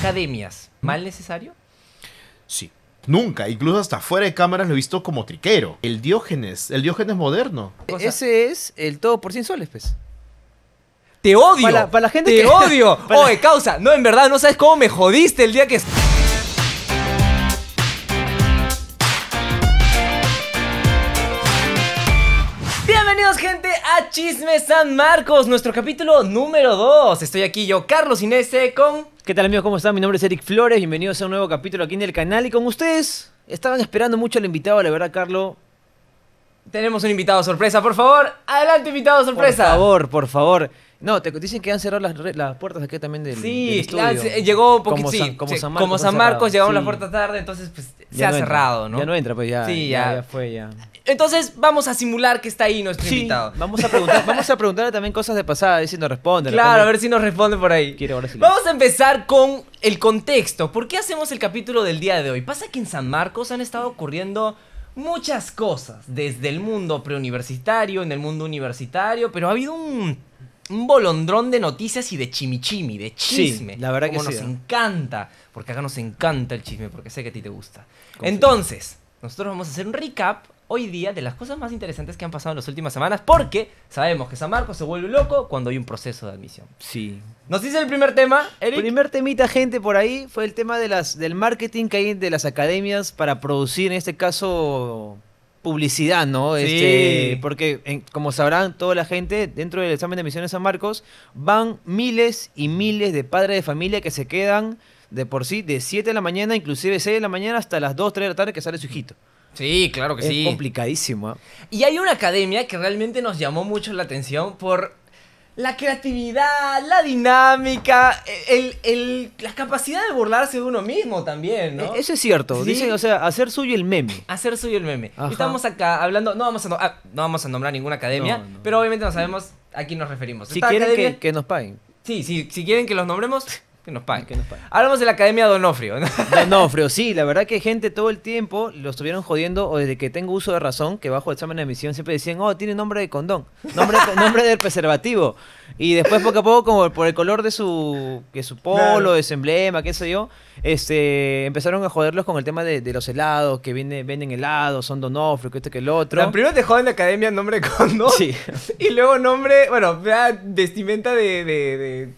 academias, ¿mal necesario? Sí. Nunca, incluso hasta fuera de cámaras lo he visto como triquero. El Diógenes, el Diógenes moderno. E-, ese es el todo por cien soles, pues. Te odio. Para, la gente Te odio. Oye, causa, no, en verdad, no sabes cómo me jodiste el día que... Chisme San Marcos, nuestro capítulo número 2. Estoy aquí yo, Carlos Inés, con... ¿Qué tal amigos? ¿Cómo están? Mi nombre es Eric Flores, bienvenidos a un nuevo capítulo aquí en el canal y con ustedes. Estaban esperando mucho al invitado, la verdad, Carlos. Tenemos un invitado sorpresa, por favor. Adelante, invitado sorpresa. Por favor, por favor. No, te dicen que han cerrado las, las puertas aquí también del, sí, ah, Sí, eh, llegó un poquito, como, San, Marcos, como San Marcos las puertas tarde, entonces pues se ha cerrado, ¿no? Ya no entra, pues ya, sí, ya. ya, fue, ya. Entonces vamos a simular que está ahí nuestro invitado. Vamos a preguntar, vamos a preguntarle también cosas de pasada, a ver si nos responde. Claro, a ver si nos responde por ahí. vamos a empezar con el contexto. ¿Por qué hacemos el capítulo del día de hoy? Pasa que en San Marcos han estado ocurriendo muchas cosas, desde el mundo preuniversitario, en el mundo universitario, pero ha habido un un bolondrón de noticias y de chimichimi, de chisme. la verdad que nos ¿eh? encanta, porque acá nos encanta el chisme, porque sé que a ti te gusta. Entonces, nosotros vamos a hacer un recap hoy día de las cosas más interesantes que han pasado en las últimas semanas, porque sabemos que San Marcos se vuelve loco cuando hay un proceso de admisión. Sí. Nos dice el primer tema, Eric. El primer temita, gente, por ahí fue el tema de las, del marketing que hay de las academias para producir, en este caso, publicidad, ¿no? Este, porque, como sabrán toda la gente, dentro del examen de Misiones San Marcos van miles y miles de padres de familia que se quedan de por sí de 7 de la mañana, inclusive 6 de la mañana, hasta las 2, 3 de la tarde que sale su hijito. Sí, claro que sí. Es complicadísimo. ¿ah? Y hay una academia que realmente nos llamó mucho la atención por la creatividad, la dinámica, e-, el, la capacidad de burlarse de uno mismo también, ¿no? E-, eso es cierto. Dicen, o sea, hacer suyo el meme. Hacer suyo el meme. Estamos acá hablando, no vamos a, ah, nombrar ninguna academia, pero obviamente no sabemos a quién nos referimos. Si quieren que, nos paguen. Sí, sí, si quieren que los nombremos, que nos paguen. Hablamos de la Academia Donofrio. Donofrio, sí, la verdad que gente todo el tiempo lo estuvieron jodiendo, o desde que tengo uso de razón, que bajo el examen de emisión siempre decían, oh, tiene nombre de condón, nombre, nombre del preservativo. Y después poco a poco, como por el color de su, su polo, de su emblema, qué sé yo, este, empezaron a joderlos con el tema de, los helados, que viene, venden helados, son Donofrio, que esto que el otro. primero te joden la academia nombre Kondo. Sí. Y luego nombre, bueno, vestimenta de, de, de, de,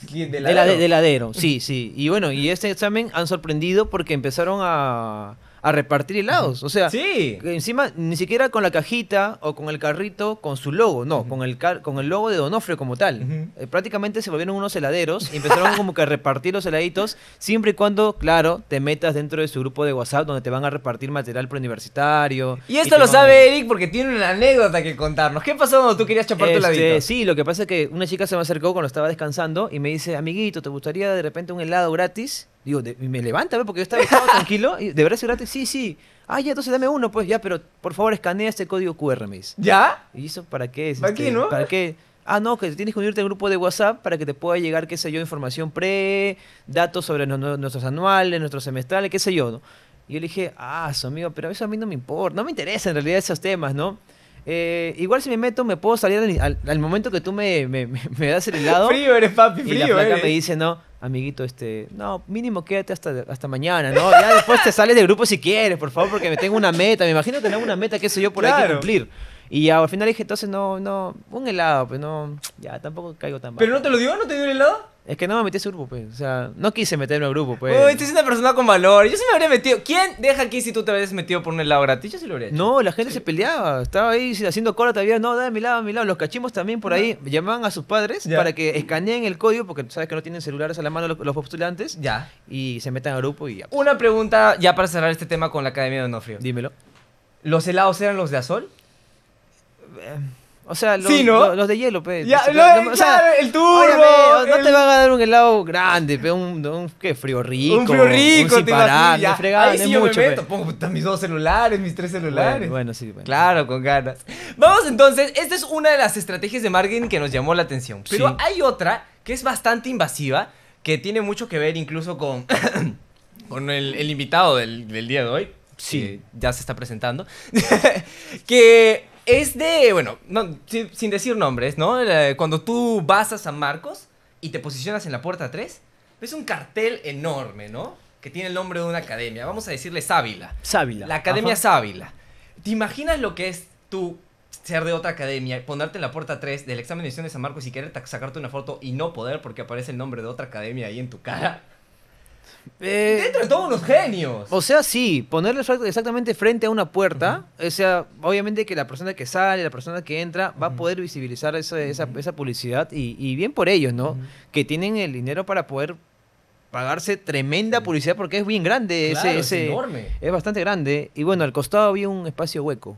sí, sí. Y bueno, y este examen han sorprendido porque empezaron a a repartir helados. O sea, encima ni siquiera con la cajita o con el carrito con su logo, no, con, el con el logo de Donofrio como tal. Eh, prácticamente se volvieron unos heladeros y empezaron como que a repartir los heladitos, siempre y cuando, claro, te metas dentro de su grupo de WhatsApp donde te van a repartir material preuniversitario. Y esto lo sabe Eric porque tiene una anécdota que contarnos. ¿Qué pasó cuando tú querías chapar la este, vida? Sí, lo que pasa es que una chica se me acercó cuando estaba descansando y me dice, amiguito, ¿te gustaría de repente un helado gratis? Digo, me levanta, porque yo estaba, tranquilo. Y, ¿De verdad es gratis? Sí, sí. Ah, ya, entonces dame uno, pues ya, pero por favor escanea este código QR, ¿Ya? ¿Y eso para qué? Es, ¿Para este, qué, no? ¿Para qué? Ah, no, que tienes que unirte al grupo de WhatsApp para que te pueda llegar, qué sé yo, información pre, datos sobre nuestros anuales, nuestros semestrales, qué sé yo, ¿no? Y yo le dije, ah, su amigo, pero eso a mí no me importa, no me interesa en realidad esos temas, ¿no? Eh, igual si me meto, me puedo salir al, momento que tú me, me, das el helado. frío eres, papi, frío. me dice, no amiguito, este, no, mínimo quédate hasta, hasta mañana, ¿no? Ya después te sales del grupo si quieres, por favor, porque me tengo una meta. Me imagino tener una meta que eso yo por ahí que cumplir. Y al final dije, entonces, no, no, un helado, pues no, ya, tampoco caigo tan mal. ¿Pero no te lo dio? ¿No te dio el helado? Es que no me metí a ese grupo, pues. O sea, no quise meterme al grupo, pues. Uy, tú eres una persona con valor. Yo sí me habría metido. ¿Quién deja aquí si tú te habías metido por un helado gratis? Yo sí lo habría hecho. No, la gente se peleaba. Estaba ahí haciendo cola todavía. No, da mi lado, mi lado. Los cachimos también por ahí llamaban a sus padres para que escaneen el código, porque tú sabes que no tienen celulares a la mano los, postulantes. Ya. Y se metan al grupo y ya. Pues. Una pregunta ya para cerrar este tema con la Academia de Onofrio. Dímelo. ¿Los helados eran los de Azol? Eh o sea, los, de hielo, pe. el turbo. no te van a dar un helado grande, Un, ¿qué? frío rico. Un frío rico, Ahí sí yo Pongo mis dos celulares, mis tres celulares. Bueno, sí, bueno. Claro, con ganas. Vamos entonces. Esta es una de las estrategias de margen que nos llamó la atención. Pero hay otra que es bastante invasiva, que tiene mucho que ver incluso con, con el, invitado del, del, día de hoy. Sí. ya se está presentando. que es de, bueno, no, sin decir nombres, ¿no? Cuando tú vas a San Marcos y te posicionas en la puerta 3, ves un cartel enorme, ¿no? Que tiene el nombre de una academia. Vamos a decirle Sávila. Sávila. La Academia Sábila. Sávila. ¿Te imaginas lo que es tú ser de otra academia, ponerte en la puerta 3 del examen de admisión de San Marcos y querer sacarte una foto y no poder porque aparece el nombre de otra academia ahí en tu cara? Eh, Dentro de todos los genios. O sea, sí, ponerle exactamente frente a una puerta. O sea, obviamente que la persona que sale, la persona que entra, va a poder visibilizar esa, publicidad. Y, bien por ellos, ¿no? Que tienen el dinero para poder pagarse tremenda publicidad porque es bien grande. ese, es enorme. Es bastante grande. Y bueno, al costado había un espacio hueco.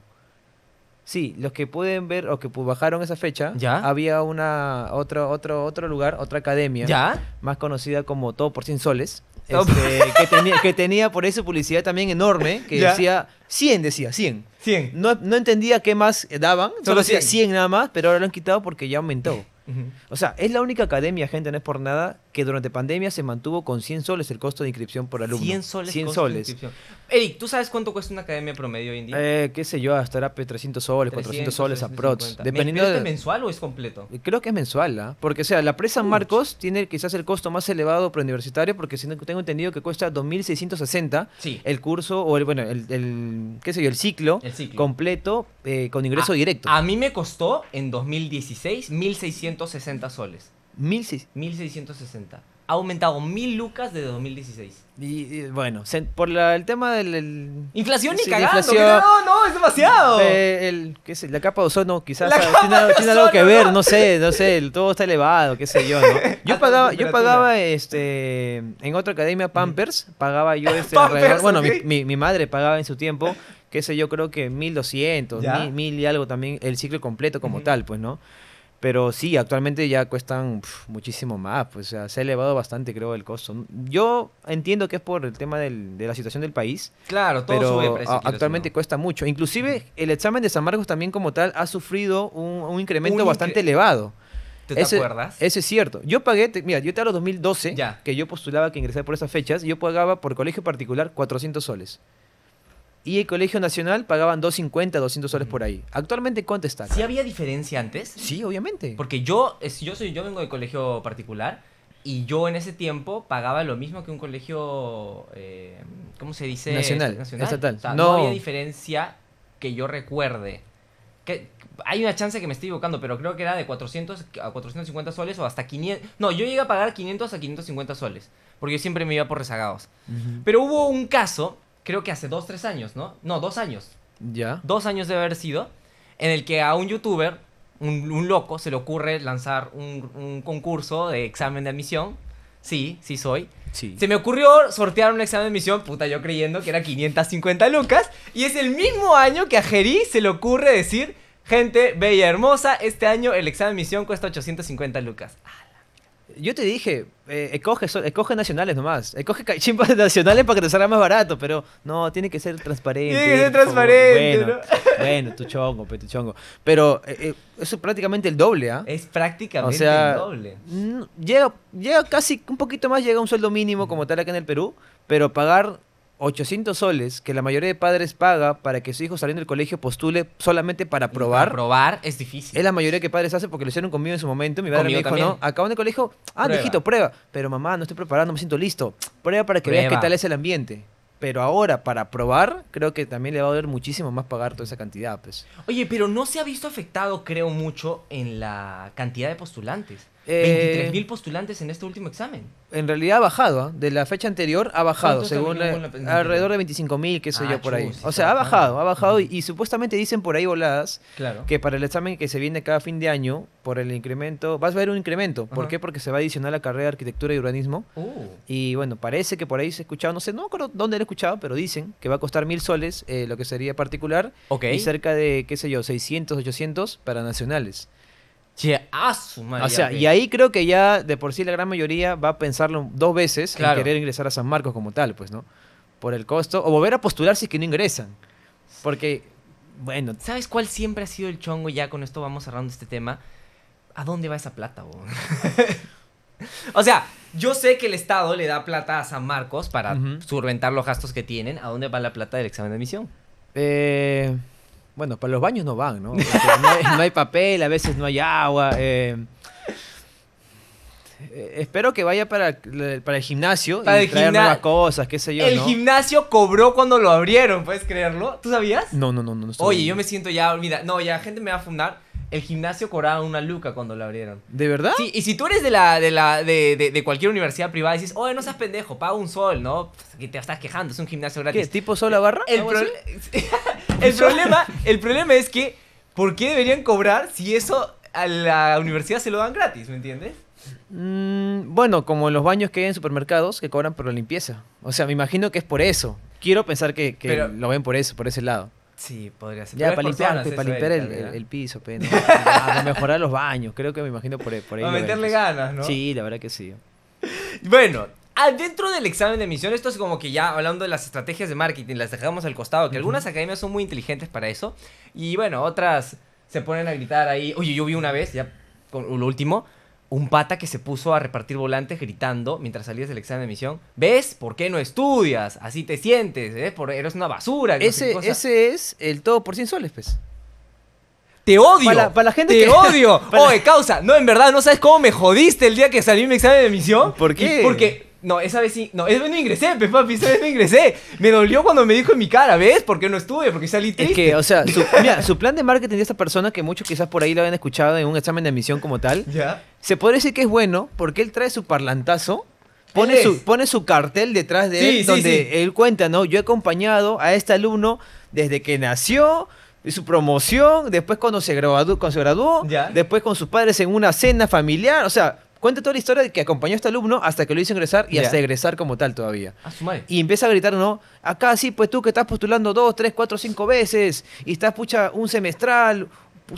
Sí, los que pueden ver o que bajaron esa fecha, ¿Ya? había una otro, otro, otro lugar, otra academia, ¿Ya? más conocida como Todo por 100 Soles. Este, que, tenía, que, tenía, por eso publicidad también enorme, que decía 100, decía 100. 100. No, no entendía qué más daban, solo, decía 100. nada más, pero ahora lo han quitado porque ya aumentó. O sea, es la única academia, gente, no es por nada, que durante pandemia se mantuvo con 100 soles el costo de inscripción por alumno. 100 soles. 100 soles. De Eric, ¿tú sabes cuánto cuesta una academia promedio hoy en día? Eh, qué sé yo, estará 300 soles, 400 soles a prots. Dependiendo es mensual o es completo? Eh, creo que es mensual, ¿ah? Porque, o sea, la presa Marcos tiene quizás el costo más elevado preuniversitario, porque si tengo entendido que cuesta 2.660 el curso, o el, bueno, el, qué sé yo, el ciclo, completo eh, con ingreso directo. A mí me costó en 2016 1.660 soles. 1660. Ha aumentado mil lucas desde 2016. Y, bueno, por el tema del... Inflación y cagando. No, no, es demasiado. Eh, la capa de ozono quizás tiene, algo que ver, no sé, no sé, todo está elevado, qué sé yo, ¿no? Yo pagaba, yo pagaba este en otra academia Pampers, pagaba yo este bueno, mi- mi, madre pagaba en su tiempo, qué sé yo, creo que 1200, 1000 mil, y algo también el ciclo completo como tal, pues, ¿no? Pero sí, actualmente ya cuestan muchísimo más, pues se ha elevado bastante creo el costo. Yo entiendo que es por el tema del, de la situación del país. Claro, todo pero actualmente cuesta mucho. Inclusive el examen de San Marcos también como tal ha sufrido un, incremento bastante elevado. ¿Te, acuerdas? Eso es cierto. Yo pagué, mira, yo te hablo 2012, que yo postulaba que ingresé por esas fechas, yo pagaba por colegio particular 400 soles y el Colegio Nacional pagaban 250, 200 soles por ahí. Actualmente, ¿cuánto está? ¿Sí había diferencia antes? Sí, obviamente. Porque yo, yo, soy, yo vengo de colegio particular y yo en ese tiempo pagaba lo mismo que un colegio, eh, ¿cómo se dice? Nacional, no. había diferencia que yo recuerde. Que, hay una chance que me estoy equivocando, pero creo que era de 400 a 450 soles o hasta 500. No, yo llegué a pagar 500 a 550 soles, porque yo siempre me iba por rezagados. Pero hubo un caso creo que hace dos, tres años, ¿no? No, dos años. Ya. Dos años de haber sido, en el que a un youtuber, un, loco, se le ocurre lanzar un, concurso de examen de admisión. Sí, sí soy. Sí. Se me ocurrió sortear un examen de admisión, puta, yo creyendo que era 550 lucas. Y es el mismo año que a Jeri se le ocurre decir, gente bella, hermosa, este año el examen de admisión cuesta 850 lucas. Yo te dije, eh, escoge, nacionales nomás. Escoge chimbas nacionales para que te salga más barato, pero no, tiene que ser transparente. Tiene que ser transparente. Bueno, ¿no? bueno, tu chongo, tu chongo. Pero eso eh, eh, es prácticamente el doble, ¿ah? Es prácticamente o sea, el doble. Llega, llega casi un poquito más, llega un sueldo mínimo como tal acá en el Perú, pero pagar 800 soles que la mayoría de padres paga para que su hijo saliendo del colegio postule solamente para probar. Para probar es difícil. Es la mayoría que padres hacen porque lo hicieron conmigo en su momento. Mi padre me dijo, no, acaban el colegio, ah, prueba. prueba. Pero mamá, no estoy preparado, no me siento listo. Prueba para que veas qué tal es el ambiente. Pero ahora, para probar, creo que también le va a doler muchísimo más pagar toda esa cantidad, pues. Oye, pero no se ha visto afectado, creo, mucho en la cantidad de postulantes. 23 eh, 23.000 postulantes en este último examen. En realidad ha bajado, ¿ah? de la fecha anterior ha bajado, según eh, la, alrededor de 25.000, qué sé yo, ah, por ahí. O sea, ha bajado, ha bajado y, supuestamente dicen por ahí voladas que para el examen que se viene cada fin de año, por el incremento, vas a ver un incremento. ¿Por qué? Porque se va a adicionar la carrera de arquitectura y urbanismo. Oh. Y bueno, parece que por ahí se ha escuchado, no sé, no acuerdo dónde lo he escuchado, pero dicen que va a costar mil soles, eh, lo que sería particular, y cerca de, qué sé yo, 600, 800 para nacionales a su o sea, y ahí creo que ya de por sí la gran mayoría va a pensarlo dos veces en querer ingresar a San Marcos como tal, pues, ¿no? Por el costo. O volver a postular si que no ingresan. Porque, bueno. ¿Sabes cuál siempre ha sido el chongo? Ya con esto vamos cerrando este tema. ¿A dónde va esa plata, O sea, yo sé que el Estado le da plata a San Marcos para surventar los gastos que tienen. ¿A dónde va la plata del examen de admisión? Eh. Bueno, para los baños no van, ¿no? no, hay, papel, a veces no hay agua. Eh, eh, espero que vaya para, para el gimnasio para y traer nuevas cosas, qué sé yo. El gimnasio cobró cuando lo abrieron, ¿puedes creerlo? ¿Tú sabías? No, no, no, no. Oye, yo me siento ya, mira, no, ya gente me va a fundar el gimnasio cobraba una luca cuando lo abrieron. ¿De verdad? Sí, y si tú eres de la de la de, cualquier universidad privada y dices, "Oye, no seas pendejo, paga un sol", ¿no? Pues, que te estás quejando, es un gimnasio gratis. ¿Qué tipo sol barra? El, problema, el problema es que ¿por qué deberían cobrar si eso a la universidad se lo dan gratis, ¿me entiendes? Mm, bueno, como los baños que hay en supermercados que cobran por la limpieza. O sea, me imagino que es por eso. Quiero pensar que, lo ven por eso, por ese lado. Sí, podría ser. Ya, para limpiar, el, piso, ah, mejorar los baños, creo que me imagino por, ahí. Para meterle ganas, ¿no? Sí, la verdad que sí. Bueno, Adentro del examen de misión, esto es como que ya hablando de las estrategias de marketing, las dejamos al costado, que algunas academias son muy inteligentes para eso. Y bueno, otras se ponen a gritar ahí. Oye, yo vi una vez, ya con lo último, un pata que se puso a repartir volantes gritando mientras salías del examen de misión. ¿Ves? ¿Por qué no estudias? Así te sientes, ¿eh? Por, eres una basura. Ese, ese es el todo por 100 soles, pues. Te odio. Para, la, gente te odio. Oye, de causa, no, en verdad, no sabes cómo me jodiste el día que salí mi examen de misión. ¿Por qué? Porque no, esa vez sí. No, esa vez no ingresé, papi. Esa vez no ingresé. Me dolió cuando me dijo en mi cara, ¿ves? Porque no estuve, porque salí triste. Es que, o sea, su, mira, su plan de marketing de esta persona, que muchos quizás por ahí lo habían escuchado en un examen de admisión como tal, ¿Ya? se podría decir que es bueno porque él trae su parlantazo. Pone su, cartel detrás de él, donde él cuenta, ¿no? Yo he acompañado a este alumno desde que nació, su promoción, después cuando se graduó, cuando se graduó después con sus padres en una cena familiar, o sea, Cuenta toda la historia de que acompañó a este alumno hasta que lo hizo ingresar y hasta egresar como tal todavía. su Y empieza a gritar, ¿no? Acá sí, pues tú que estás postulando dos, tres, cuatro, cinco veces y estás, pucha, un semestral,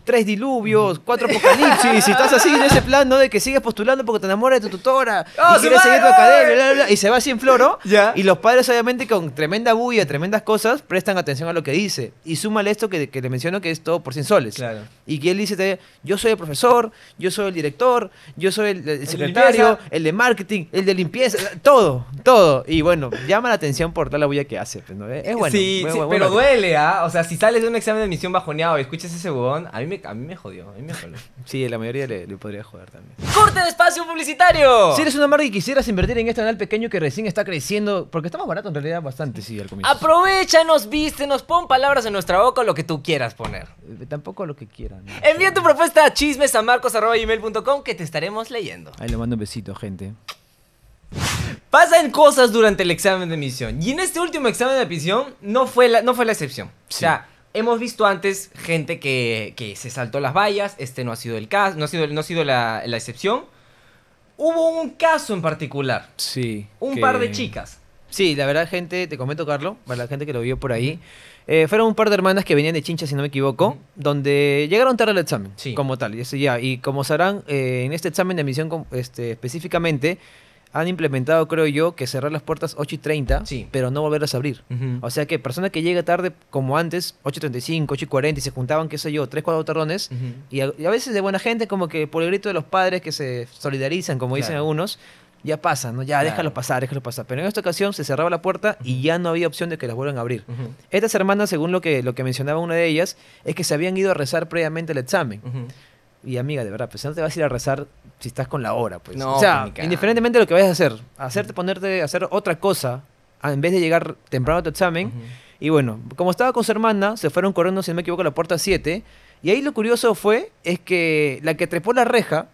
tres diluvios, cuatro apocalipsis, y estás así en ese plan, ¿no? De que sigues postulando porque te enamoras de tu tutora, ah, y quieres seguir tu academia, y se va sin floro. Y los padres, obviamente, con tremenda bulla, tremendas cosas, prestan atención a lo que dice. Y súmale esto que, que le menciono que es todo por cien soles. Y que él dice, yo soy el profesor, yo soy el director, yo soy el, secretario, el, de marketing, el de limpieza, todo, todo. Y bueno, llama la atención por toda la bulla que hace. Pues, es bueno. pero duele, ¿ah? O sea, si sales de un examen de admisión bajoneado y escuchas ese bobón, a mí me, a mí jodió, a mí me jodió. sí, la mayoría le, podría joder también. ¡Corte de espacio publicitario! Si eres una marca y quisieras invertir en este canal pequeño que recién está creciendo, porque está más barato en realidad bastante, sí, al comienzo. Aprovechanos, nos pon palabras en nuestra boca lo que tú quieras poner. Eh, tampoco lo que quieran. Envía tu propuesta a chismesamarcos.com que te estaremos leyendo. Ahí le mando un besito, gente. Pasan cosas durante el examen de misión. Y en este último examen de misión no fue la, no fue la excepción. O sea, hemos visto antes gente que, se saltó las vallas, este no ha sido el caso, no ha sido, no ha sido la, excepción. Hubo un caso en particular. Sí. Un par de chicas. Sí, la verdad, gente, te comento, Carlos, para la gente que lo vio por ahí. Eh, fueron un par de hermanas que venían de Chincha, si no me equivoco, donde llegaron tarde al examen, sí. como tal. Y, eso y como sabrán, eh, en este examen de admisión este, específicamente, han implementado, creo yo, que cerrar las puertas 8 y 30, sí. pero no volverlas a abrir. O sea que persona que llega tarde, como antes, 8 y 35, 8 y 40, y se juntaban, qué sé yo, 3, 4 tardones, y, a, veces de buena gente, como que por el grito de los padres que se solidarizan, como dicen algunos, ya pasa, ¿no? Ya, claro. déjalo pasar, déjalo pasar. Pero en esta ocasión se cerraba la puerta y ya no había opción de que las vuelvan a abrir. Estas hermanas, según lo que, lo que mencionaba una de ellas, es que se habían ido a rezar previamente el examen y amiga, de verdad, pues no te vas a ir a rezar si estás con la hora, pues. No, o sea, indiferentemente de lo que vayas a hacer, hacerte mm. ponerte a hacer otra cosa ah, en vez de llegar temprano a tu examen. Y bueno, como estaba con su hermana, se fueron corriendo, si no me equivoco, a la puerta 7. Y ahí lo curioso fue, es que la que trepó la reja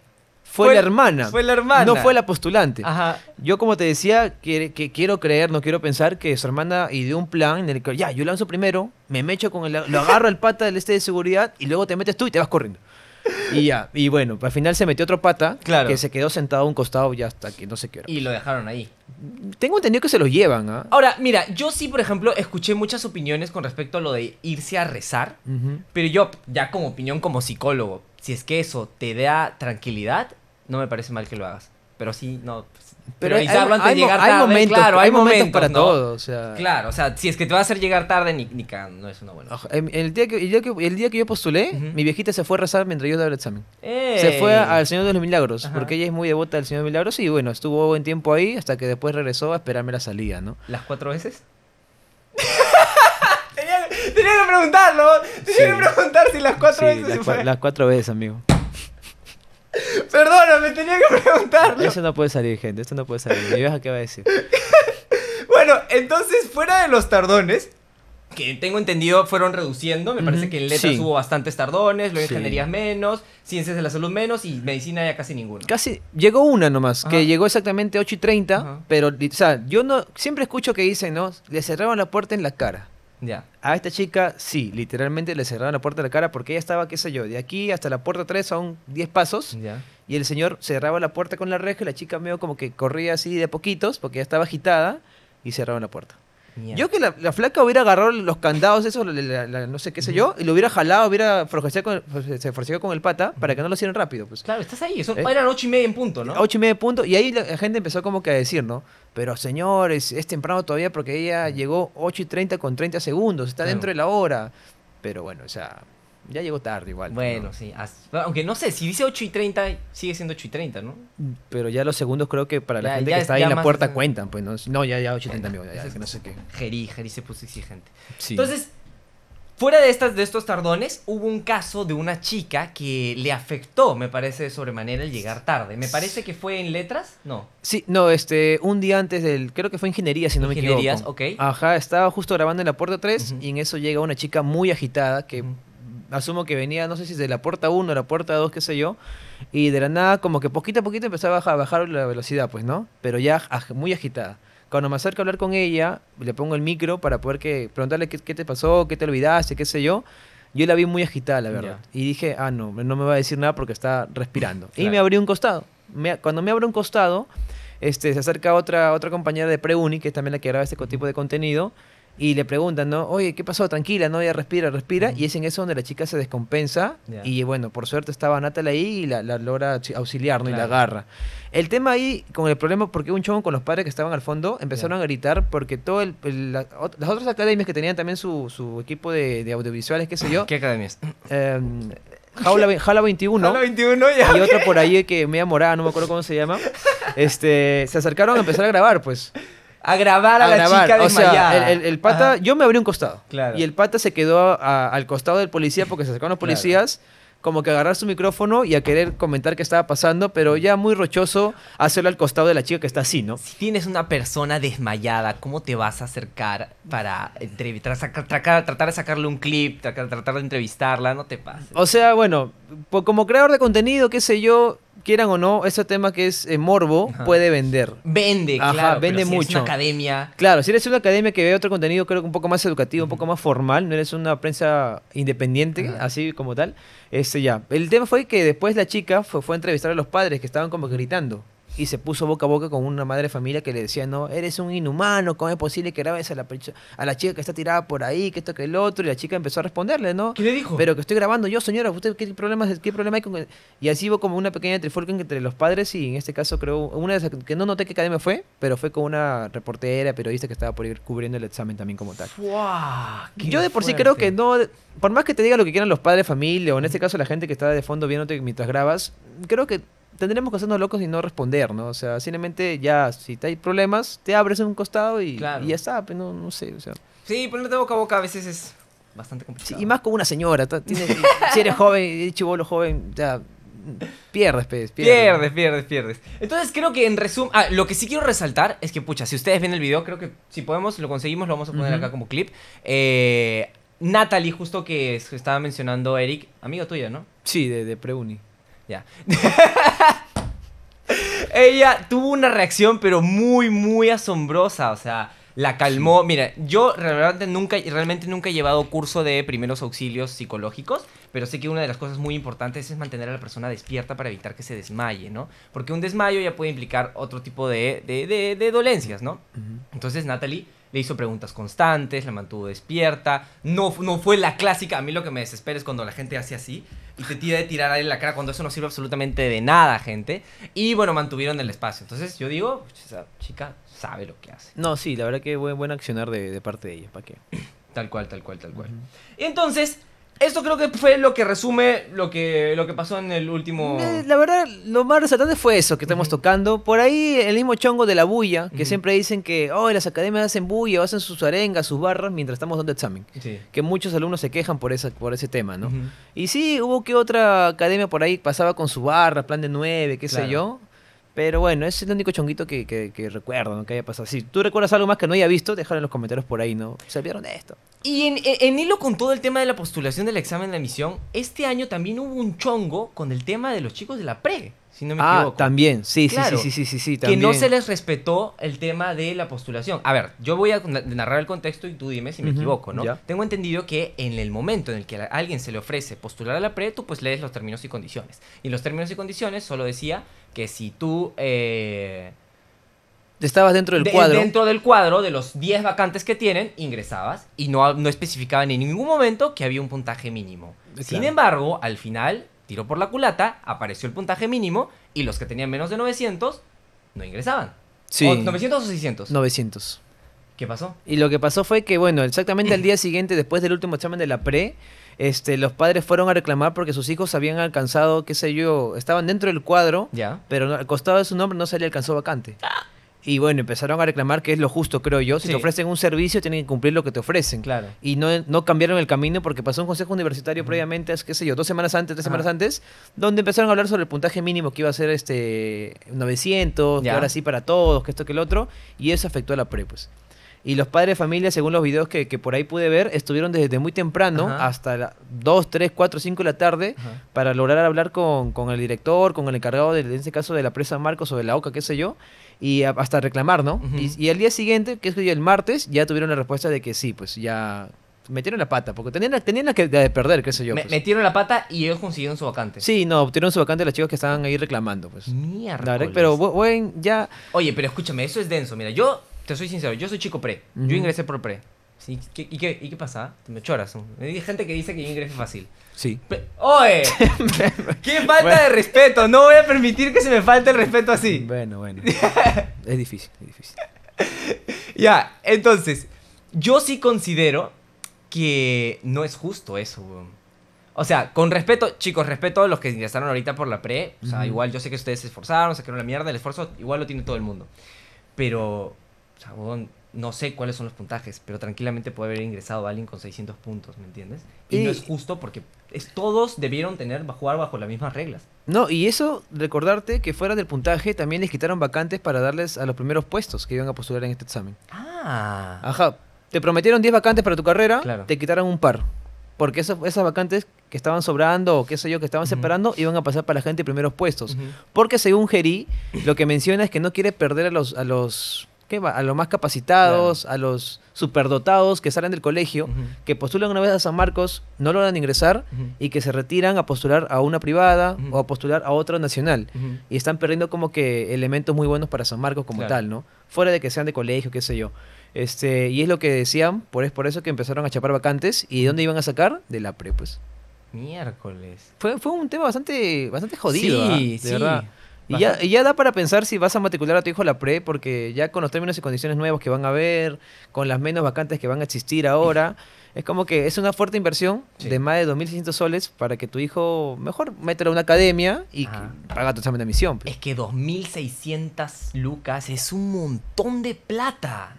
fue, la hermana. Fue la hermana. No fue la postulante. Ajá. Yo, como te decía, que, quiero creer, no quiero pensar que su hermana ideó un plan en el que, ya, yo lanzo primero, me mecho con el... Lo agarro al pata del este de seguridad y luego te metes tú y te vas corriendo. Y ya, y bueno, al final se metió otro pata que se quedó sentado a un costado ya hasta que no sé qué hora. Y lo dejaron ahí. Tengo entendido que se lo llevan, ¿ah? Ahora, mira, yo sí, por ejemplo, escuché muchas opiniones con respecto a lo de irse a rezar, pero yo, ya como opinión como psicólogo, si es que eso te da tranquilidad, no me parece mal que lo hagas. Pero sí, no, pero hay, Momentos, para todo. Claro, si es que te va a hacer llegar tarde, ni, no es una buena. El, el, día que, yo postulé, mi viejita se fue a rezar mientras yo daba el examen. Se fue al Señor de los Milagros, porque ella es muy devota del Señor de los Milagros y bueno, estuvo buen tiempo ahí hasta que después regresó a esperarme la salida, ¿no? ¿Las cuatro veces? tenía, que preguntarlo, tenía que preguntar si las cuatro veces Las cuatro veces, amigo me tenía que preguntar Eso no puede salir, gente. Esto no puede salir. ves a qué va a decir? bueno, entonces, fuera de los tardones, que tengo entendido fueron reduciendo. Me parece que en letras hubo bastantes tardones, luego ingenierías menos, ciencias de la salud menos y medicina ya casi ninguna. Casi, llegó una nomás, que llegó exactamente 8 y 30, pero, o sea, yo no, siempre escucho que dicen, ¿no? Le cerraron la puerta en la cara. Ya. A esta chica, sí, literalmente le cerraron la puerta de la cara porque ella estaba, qué sé yo, de aquí hasta la puerta 3 son 10 pasos. Ya. Y el señor cerraba la puerta con la reja y la chica medio como que corría así de poquitos porque ella estaba agitada y cerraron la puerta. Yo que la, flaca hubiera agarrado los candados, eso, no sé qué sé yo, y lo hubiera jalado, hubiera forcejeado con, con, el pata para que no lo hicieran rápido. Pues. Claro, estás ahí, eh, eran ocho y media en punto, ¿no? Ocho y media en punto, y ahí la gente empezó como que a decir, ¿no? Pero señores, es temprano todavía porque ella llegó 8 y 30 con 30 segundos, está dentro de la hora. Pero bueno, o sea, ya llegó tarde igual. Bueno, sí. Aunque no sé, si dice 8 y 30, sigue siendo 8 y 30, ¿no? Pero ya los segundos creo que para la gente que está ahí en la puerta cuentan, pues no, ya, ya 8 y 30, amigo, ya, no sé qué. se puso exigente. Entonces, fuera de, estas, de estos tardones, hubo un caso de una chica que le afectó, me parece, de sobremanera el llegar tarde. Me parece que fue en letras, ¿no? Sí, no, este, un día antes del, creo que fue ingeniería, si no me equivoco. Ingenierías, ok. Ajá, estaba justo grabando en la puerta 3 y en eso llega una chica muy agitada que asumo que venía, no sé si de la puerta 1 la puerta 2, qué sé yo, y de la nada como que poquito a poquito empezaba a bajar, la velocidad, pues, ¿no? Pero ya muy agitada. Cuando me acerco a hablar con ella, le pongo el micro para poder que, preguntarle qué, te pasó, qué te olvidaste, qué sé yo. Yo la vi muy agitada, la verdad. Y dije, ah, no, no me va a decir nada porque está respirando. Y me abrió un costado. cuando me abrió un costado, este, se acerca otra, otra compañera de Preuni, que es también la que graba este tipo de contenido, y le preguntan, ¿no? Oye, ¿qué pasó? Tranquila, no, ya respira, respira. Y es en eso donde la chica se descompensa. Y bueno, por suerte estaba Natal ahí y la, la logra auxiliar, ¿no? Y la agarra. El tema ahí, con el problema, porque un chongo con los padres que estaban al fondo empezaron a gritar porque todo el, las otras academias que tenían también su, equipo de, audiovisuales, qué sé yo. ¿Qué academias? Jala em, Jaula, 21. Jala 21 ya, y otra por ahí que media morada, no me acuerdo cómo se llama. Este, se acercaron a empezar a grabar, pues a grabar a, la chica desmayada. O sea, el, pata, yo me abrí un costado. Claro. Y el pata se quedó al costado del policía porque se acercaron los policías. como que agarrar su micrófono y a querer comentar qué estaba pasando, pero ya muy rochoso hacerlo al costado de la chica que está así, ¿no? Si tienes una persona desmayada, ¿cómo te vas a acercar para entrevistar, tratar de sacarle un clip, tratar de entrevistarla? No te pases. O sea, bueno, como creador de contenido, qué sé yo, quieran o no, ese tema que es eh, morbo puede vender. Vende, claro. Vende mucho. una academia. Claro, si eres una academia que ve otro contenido, creo que un poco más educativo, un poco más formal, no eres una prensa independiente, así como tal. Este ya. El tema fue que después la chica fue, fue a entrevistar a los padres que estaban como gritando y se puso boca a boca con una madre de familia que le decía, no, eres un inhumano, ¿cómo es posible que grabes a la, a chica que está tirada por ahí, que esto, que el otro? Y la chica empezó a responderle, ¿no? ¿Qué le dijo? Pero que estoy grabando yo, señora, ¿usted qué, problema, qué problema hay con...? Y así hubo como una pequeña trifulca entre los padres y en este caso creo, una de esas, que no noté qué academia fue, pero fue con una reportera, periodista que estaba por ir cubriendo el examen también como tal. ¡Wow! Yo de por sí creo que no, por más que te diga lo que quieran los padres, familia, o en este caso la gente que está de fondo viéndote mientras grabas, creo que tendremos que hacernos locos y no responder, ¿no? O sea, simplemente ya, si te hay problemas, te abres en un costado y, ya está, pero pues, no, sé, o sea. Sí, ponerte boca a boca a veces es bastante complicado. y más con una señora, si eres joven, chivolo joven, ya... Pierdes, pues, pierdes, pierdes. Pierdes, pierdes, Entonces creo que en resumen, ah, lo que sí quiero resaltar es que, pucha, si ustedes ven el video, creo que si podemos, lo conseguimos, lo vamos a poner acá como clip. Eh, Natalie, justo que estaba mencionando Eric, amigo tuya, ¿no? Sí, de, de Preuni. Ya. Ella tuvo una reacción, pero muy, muy asombrosa. O sea, la calmó. Mira, yo realmente nunca, realmente nunca he llevado curso de primeros auxilios psicológicos, pero sé que una de las cosas muy importantes es mantener a la persona despierta para evitar que se desmaye, ¿no? Porque un desmayo ya puede implicar otro tipo de, de dolencias, ¿no? Entonces, Natalie le hizo preguntas constantes, la mantuvo despierta, no, no fue la clásica, a mí lo que me desespera es cuando la gente hace así y te tira de tirar a en la cara cuando eso no sirve absolutamente de nada, gente. Y bueno, mantuvieron el espacio. Entonces yo digo, pues, esa chica sabe lo que hace. No, sí, la verdad que buen, buen accionar de, parte de ella, ¿para qué? Tal cual, tal cual, tal cual. entonces, esto creo que fue lo que resume lo que, lo que pasó en el último. Eh, la verdad, lo más resaltante fue eso que estamos tocando. Por ahí el mismo chongo de la bulla, que siempre dicen que oh, las academias hacen bulla, hacen sus arengas, sus barras mientras estamos dando examen. Que muchos alumnos se quejan por, esa, por ese tema, ¿no? Y sí, hubo que otra academia por ahí pasaba con su barra, plan de nueve, qué sé yo. Pero bueno, es el único chonguito que, que, recuerdo, ¿no? Que haya pasado. Si tú recuerdas algo más que no haya visto, déjalo en los comentarios por ahí, ¿no? Se vieron esto. Y en, hilo con todo el tema de la postulación del examen de admisión, este año también hubo un chongo con el tema de los chicos de la pre ah, También, sí, sí, sí, sí, sí, sí, Que no se les respetó el tema de la postulación. A ver, yo voy a narrar el contexto y tú dime si me equivoco, ¿no? Tengo entendido que en el momento en el que a alguien se le ofrece postular a la pre, tú pues lees los términos y condiciones. Y los términos y condiciones solo decía que si tú... Eh, Estabas dentro del cuadro. Dentro del cuadro de los 10 vacantes que tienen, ingresabas y no, no especificaban en ningún momento que había un puntaje mínimo. Eh, Sin embargo, al final tiró por la culata, apareció el puntaje mínimo y los que tenían menos de 900 no ingresaban. 900 o 600. 900. ¿Qué pasó? Y lo que pasó fue que, bueno, exactamente al día siguiente, después del último examen de la pre, este, los padres fueron a reclamar porque sus hijos habían alcanzado, qué sé yo, estaban dentro del cuadro, pero al costado de su nombre no se le alcanzó vacante. Ah. Y bueno, empezaron a reclamar que es lo justo, creo yo. Si te ofrecen un servicio, tienen que cumplir lo que te ofrecen. Claro. Y no, no cambiaron el camino porque pasó un consejo universitario previamente previamente, qué sé yo, dos semanas antes, tres semanas antes, donde empezaron a hablar sobre el puntaje mínimo que iba a ser este 900, que ahora sí para todos, que esto, que el otro. Y eso afectó a la pre, pues. Y los padres de familia, según los videos que, por ahí pude ver, estuvieron desde muy temprano hasta las 2, 3, 4, 5 de la tarde para lograr hablar con, el director, con el encargado, de, en este caso, de la presa Marcos o de la OCA, qué sé yo, y hasta reclamar, ¿no? y, el día siguiente, que es el martes, ya tuvieron la respuesta de que sí, pues ya metieron la pata, porque tenían la, tenían que perder, qué sé yo. Pues. Metieron la pata y ellos consiguieron su vacante. Sí, no, obtuvieron su vacante las chicas que estaban ahí reclamando, pues. Mierda. Pero bueno, ya... Oye, pero escúchame, eso es denso. Mira, yo te soy sincero, yo soy chico pre. Yo ingresé por pre. ¿Y qué, y qué, pasa? Me choras. Hay gente que dice que yo es fácil. Sí. ¡Oe! ¡Qué falta de respeto! No voy a permitir que se me falte el respeto así. Bueno, bueno. es difícil, es difícil. ya, entonces, yo sí considero que no es justo eso, O sea, con respeto, chicos, respeto a los que ingresaron ahorita por la pre. O sea, igual yo sé que ustedes se esforzaron, no la mierda, el esfuerzo igual lo tiene todo el mundo. Pero, o sea, weón, no sé cuáles son los puntajes, pero tranquilamente puede haber ingresado a alguien con 600 puntos, ¿me entiendes? Y, no es justo porque es, todos debieron tener jugar bajo las mismas reglas. No, y eso, recordarte que fuera del puntaje también les quitaron vacantes para darles a los primeros puestos que iban a postular en este examen. Ah. Ajá. Te prometieron 10 vacantes para tu carrera, te quitaron un par. Porque esas vacantes que estaban sobrando o qué sé yo, que estaban separando, iban a pasar para la gente primeros puestos. Porque según Gerí, lo que menciona es que no quiere perder a los a los más capacitados, a los superdotados que salen del colegio, que postulan una vez a San Marcos, no logran ingresar y que se retiran a postular a una privada o a postular a otra nacional. Y están perdiendo como que elementos muy buenos para San Marcos como tal, ¿no? Fuera de que sean de colegio, qué sé yo. Este, y es lo que decían, por, es por eso que empezaron a chapar vacantes. ¿Y de dónde iban a sacar? De la pre, pues. Miércoles. Fue, fue un tema bastante, bastante jodido. Sí, de verdad. Y ya, da para pensar si vas a matricular a tu hijo a la pre, porque ya con los términos y condiciones nuevos que van a haber, con las menos vacantes que van a existir ahora, es como que es una fuerte inversión de más de 2.600 soles para que tu hijo, mejor, mételo a una academia y haga paga tu examen de admisión. Pues. Es que 2.600 lucas es un montón de plata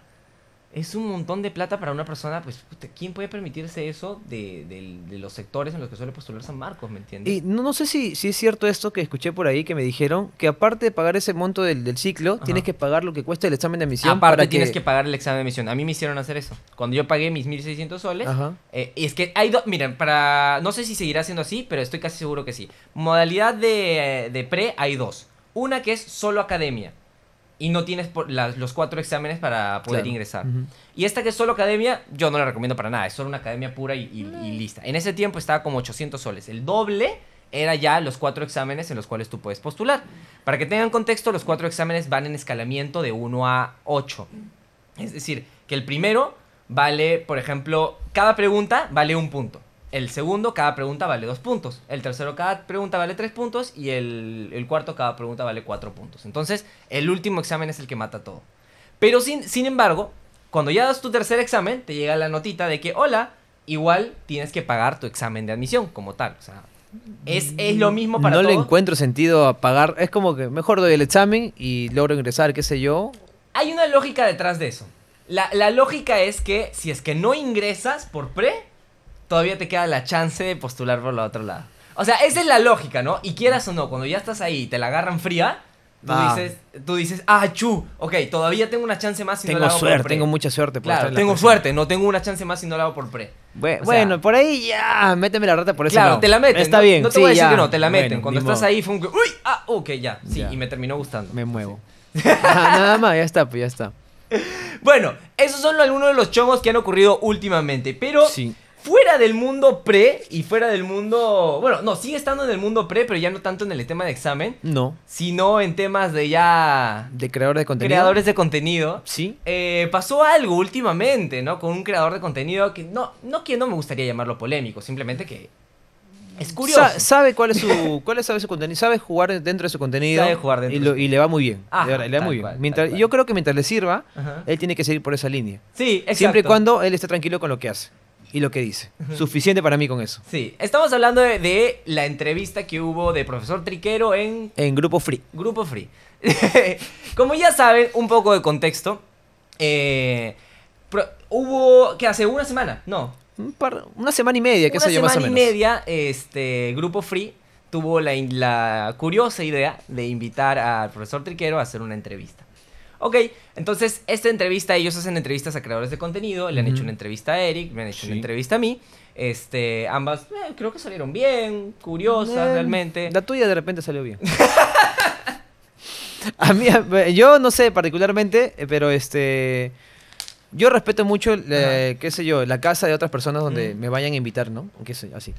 es un montón de plata para una persona, pues, ¿quién puede permitirse eso de, los sectores en los que suele postular San Marcos, me entiendes? Y no, no sé si, si es cierto esto que escuché por ahí, que me dijeron que aparte de pagar ese monto del, ciclo, tienes que pagar lo que cuesta el examen de admisión. Aparte tienes que... pagar el examen de admisión. A mí me hicieron hacer eso. Cuando yo pagué mis 1.600 soles, y eh, es que hay dos, miren, para, no sé si seguirá siendo así, pero estoy casi seguro que sí. Modalidad de, eh, de pre hay dos. Una que es solo academia y no tienes los cuatro exámenes para poder ingresar. Y esta que es solo academia, yo no la recomiendo para nada, es solo una academia pura y, y, mm. lista. En ese tiempo estaba como 800 soles, el doble era ya los cuatro exámenes en los cuales tú puedes postular. Para que tengan contexto, los cuatro exámenes van en escalamiento de 1 a 8. Es decir, que el primero vale, por ejemplo, cada pregunta vale un punto. El segundo, cada pregunta vale dos puntos. El tercero, cada pregunta vale tres puntos. Y el, cuarto, cada pregunta vale cuatro puntos. Entonces, el último examen es el que mata todo. Pero sin, sin embargo, cuando ya das tu tercer examen, te llega la notita de que, hola, igual tienes que pagar tu examen de admisión como tal. O sea, es, lo mismo para todos. No le encuentro sentido a pagar. Es como que mejor doy el examen y logro ingresar, qué sé yo. Hay una lógica detrás de eso. La, la lógica es que si es que no ingresas por pre, todavía te queda la chance de postular por la otro lado. O sea, esa es la lógica, ¿no? Y quieras o no, cuando ya estás ahí y te la agarran fría, tú, ah. dices, ah, chu, ok, todavía tengo una chance más si no la hago suerte, por pre. Tengo mucha suerte. claro, tengo suerte, no tengo una chance más si no la hago por pre. Bueno, por ahí ya, méteme la rata por eso. Claro, te la meten. Está no, bien. No te voy a decir que no, te la meten. cuando estás ahí fue un... Uy, ah, ok, ya, sí, y me terminó gustando. Me muevo. Ah, nada más, ya está, pues ya está. Bueno, esos son algunos de los chongos que han ocurrido últimamente, pero... Sí fuera del mundo pre y fuera del mundo. Bueno, no, sigue estando en el mundo pre, pero ya no tanto en el tema de examen. No. Sino en temas de ya. De creadores de contenido. Creadores de contenido. Sí. Eh, pasó algo últimamente, ¿no? Con un creador de contenido que no, no, que no me gustaría llamarlo polémico, simplemente que. Es curioso. sabe cuál es su cuál es, sabe su contenido, sabe jugar dentro de su contenido sabe jugar dentro y, contenido. y le va muy bien. Ah, le va muy bien. mientras, yo creo que mientras le sirva, él tiene que seguir por esa línea. Sí, exacto. Siempre y cuando él esté tranquilo con lo que hace y lo que dice. Suficiente para mí con eso. Sí, estamos hablando de, la entrevista que hubo de profesor Triquero en... En Grupo Free. Grupo Free. Como ya saben, un poco de contexto. Eh, hubo, ¿qué hace? Una semana, no. una semana y media, que se llama. más o menos. y media, este Grupo Free tuvo la curiosa idea de invitar al profesor Triquero a hacer una entrevista. Ok, entonces esta entrevista, ellos hacen entrevistas a creadores de contenido, le han hecho una entrevista a Eric, me han hecho una entrevista a mí. Este, ambas eh, creo que salieron bien, curiosas realmente. La tuya de repente salió bien. a mí, eh, yo no sé particularmente, eh, pero este... Yo respeto mucho, qué sé yo, la casa de otras personas donde me vayan a invitar, ¿no? Qué sé, así.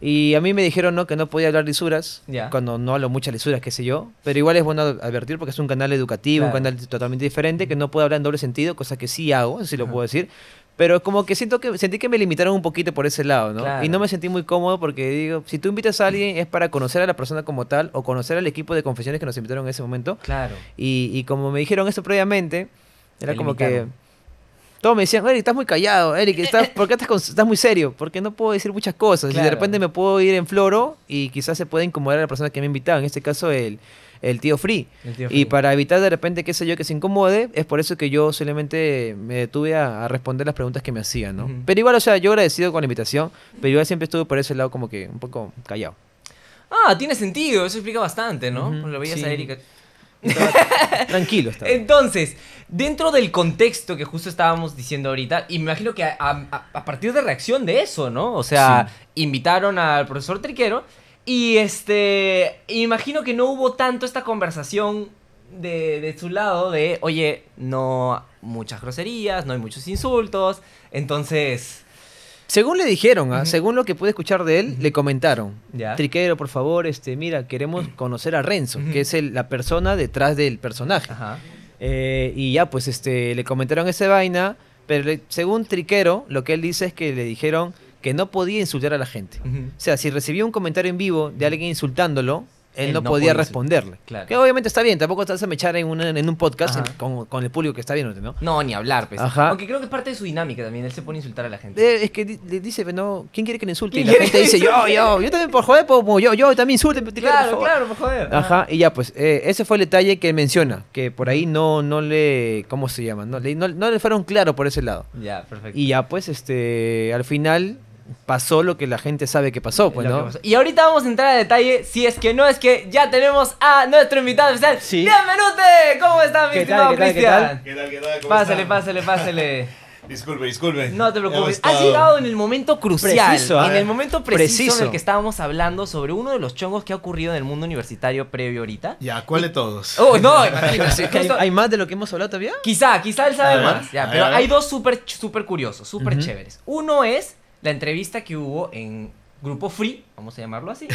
Y a mí me dijeron no que no podía hablar lisuras, cuando no hablo muchas lisuras, qué sé yo, pero igual es bueno advertir porque es un canal educativo, un canal totalmente diferente, que no puedo hablar en doble sentido, cosa que sí hago, si lo puedo decir, pero como que siento que sentí que me limitaron un poquito por ese lado, ¿no? Y no me sentí muy cómodo porque digo, si tú invitas a alguien es para conocer a la persona como tal o conocer al equipo de confesiones que nos invitaron en ese momento. Claro. Y, como me dijeron eso previamente, era como que todos me decían, Eric, estás muy callado, Eric, estás, ¿por qué estás, estás muy serio? Porque no puedo decir muchas cosas. Y de repente me puedo ir en floro y quizás se pueda incomodar a la persona que me ha invitado, en este caso el, el tío Free. Y para evitar de repente, que sé yo, que se incomode, es por eso que yo solamente me detuve a, responder las preguntas que me hacían, ¿no? Pero igual, o sea, yo agradecido con la invitación, pero igual siempre estuve por ese lado como que un poco callado. Ah, tiene sentido, eso explica bastante, ¿no? Lo veías a Erika tranquilo Entonces, dentro del contexto que justo estábamos diciendo ahorita, imagino que a, partir de reacción de eso, ¿no? O sea, invitaron al profesor Triquero y este, imagino que no hubo tanto esta conversación de, de su lado de, oye, no muchas groserías, no hay muchos insultos, entonces según le dijeron, ¿ah? según lo que pude escuchar de él, le comentaron, ¿Ya? Triquero, por favor, este, mira, queremos conocer a Renzo, que es el, la persona detrás del personaje. Eh, y ya, pues este, le comentaron esa vaina, pero según Triquero, lo que él dice es que le dijeron que no podía insultar a la gente. O sea, si recibió un comentario en vivo de alguien insultándolo, él, no, podía responderle. Claro. Que obviamente está bien, tampoco estás a mechar en, en un podcast con, el público que está viendo, ¿no? No, ni hablar, pues. Ajá. Aunque creo que es parte de su dinámica también, él se pone a insultar a la gente. Eh, es que le dice, no, ¿quién quiere que le insulte? Y la gente dice, yo, yo, yo también por joder, pues, yo, yo también insulte. Pues, claro, claro, por, joder. Ajá, ah. y ya pues, eh, ese fue el detalle que menciona, que por ahí no, no le, ¿cómo se llama? No le, no le fueron claros por ese lado. Ya, perfecto. Y ya pues, este, al final pasó lo que la gente sabe que pasó, pues, ¿no? Y ahorita vamos a entrar a detalle, si es que no, es que ya tenemos a nuestro invitado especial. ¡Bienvenute! ¿Cómo estás, mi estimado Cristian? ¿Qué tal, qué tal? ¿Cómo pásale, pásale, pásale. Disculpe, disculpe. No te preocupes. Ha llegado en el momento crucial. Preciso, en ¿eh? el momento preciso, en el que estábamos hablando sobre uno de los chongos que ha ocurrido en el mundo universitario previo ahorita. Ya, ¿cuál de todos? Oh, no. ¿Hay, más de lo que hemos hablado todavía? Quizá, quizá él sabe más. pero hay dos súper super curiosos, súper chéveres. Uno es la entrevista que hubo en Grupo Free, vamos a llamarlo así,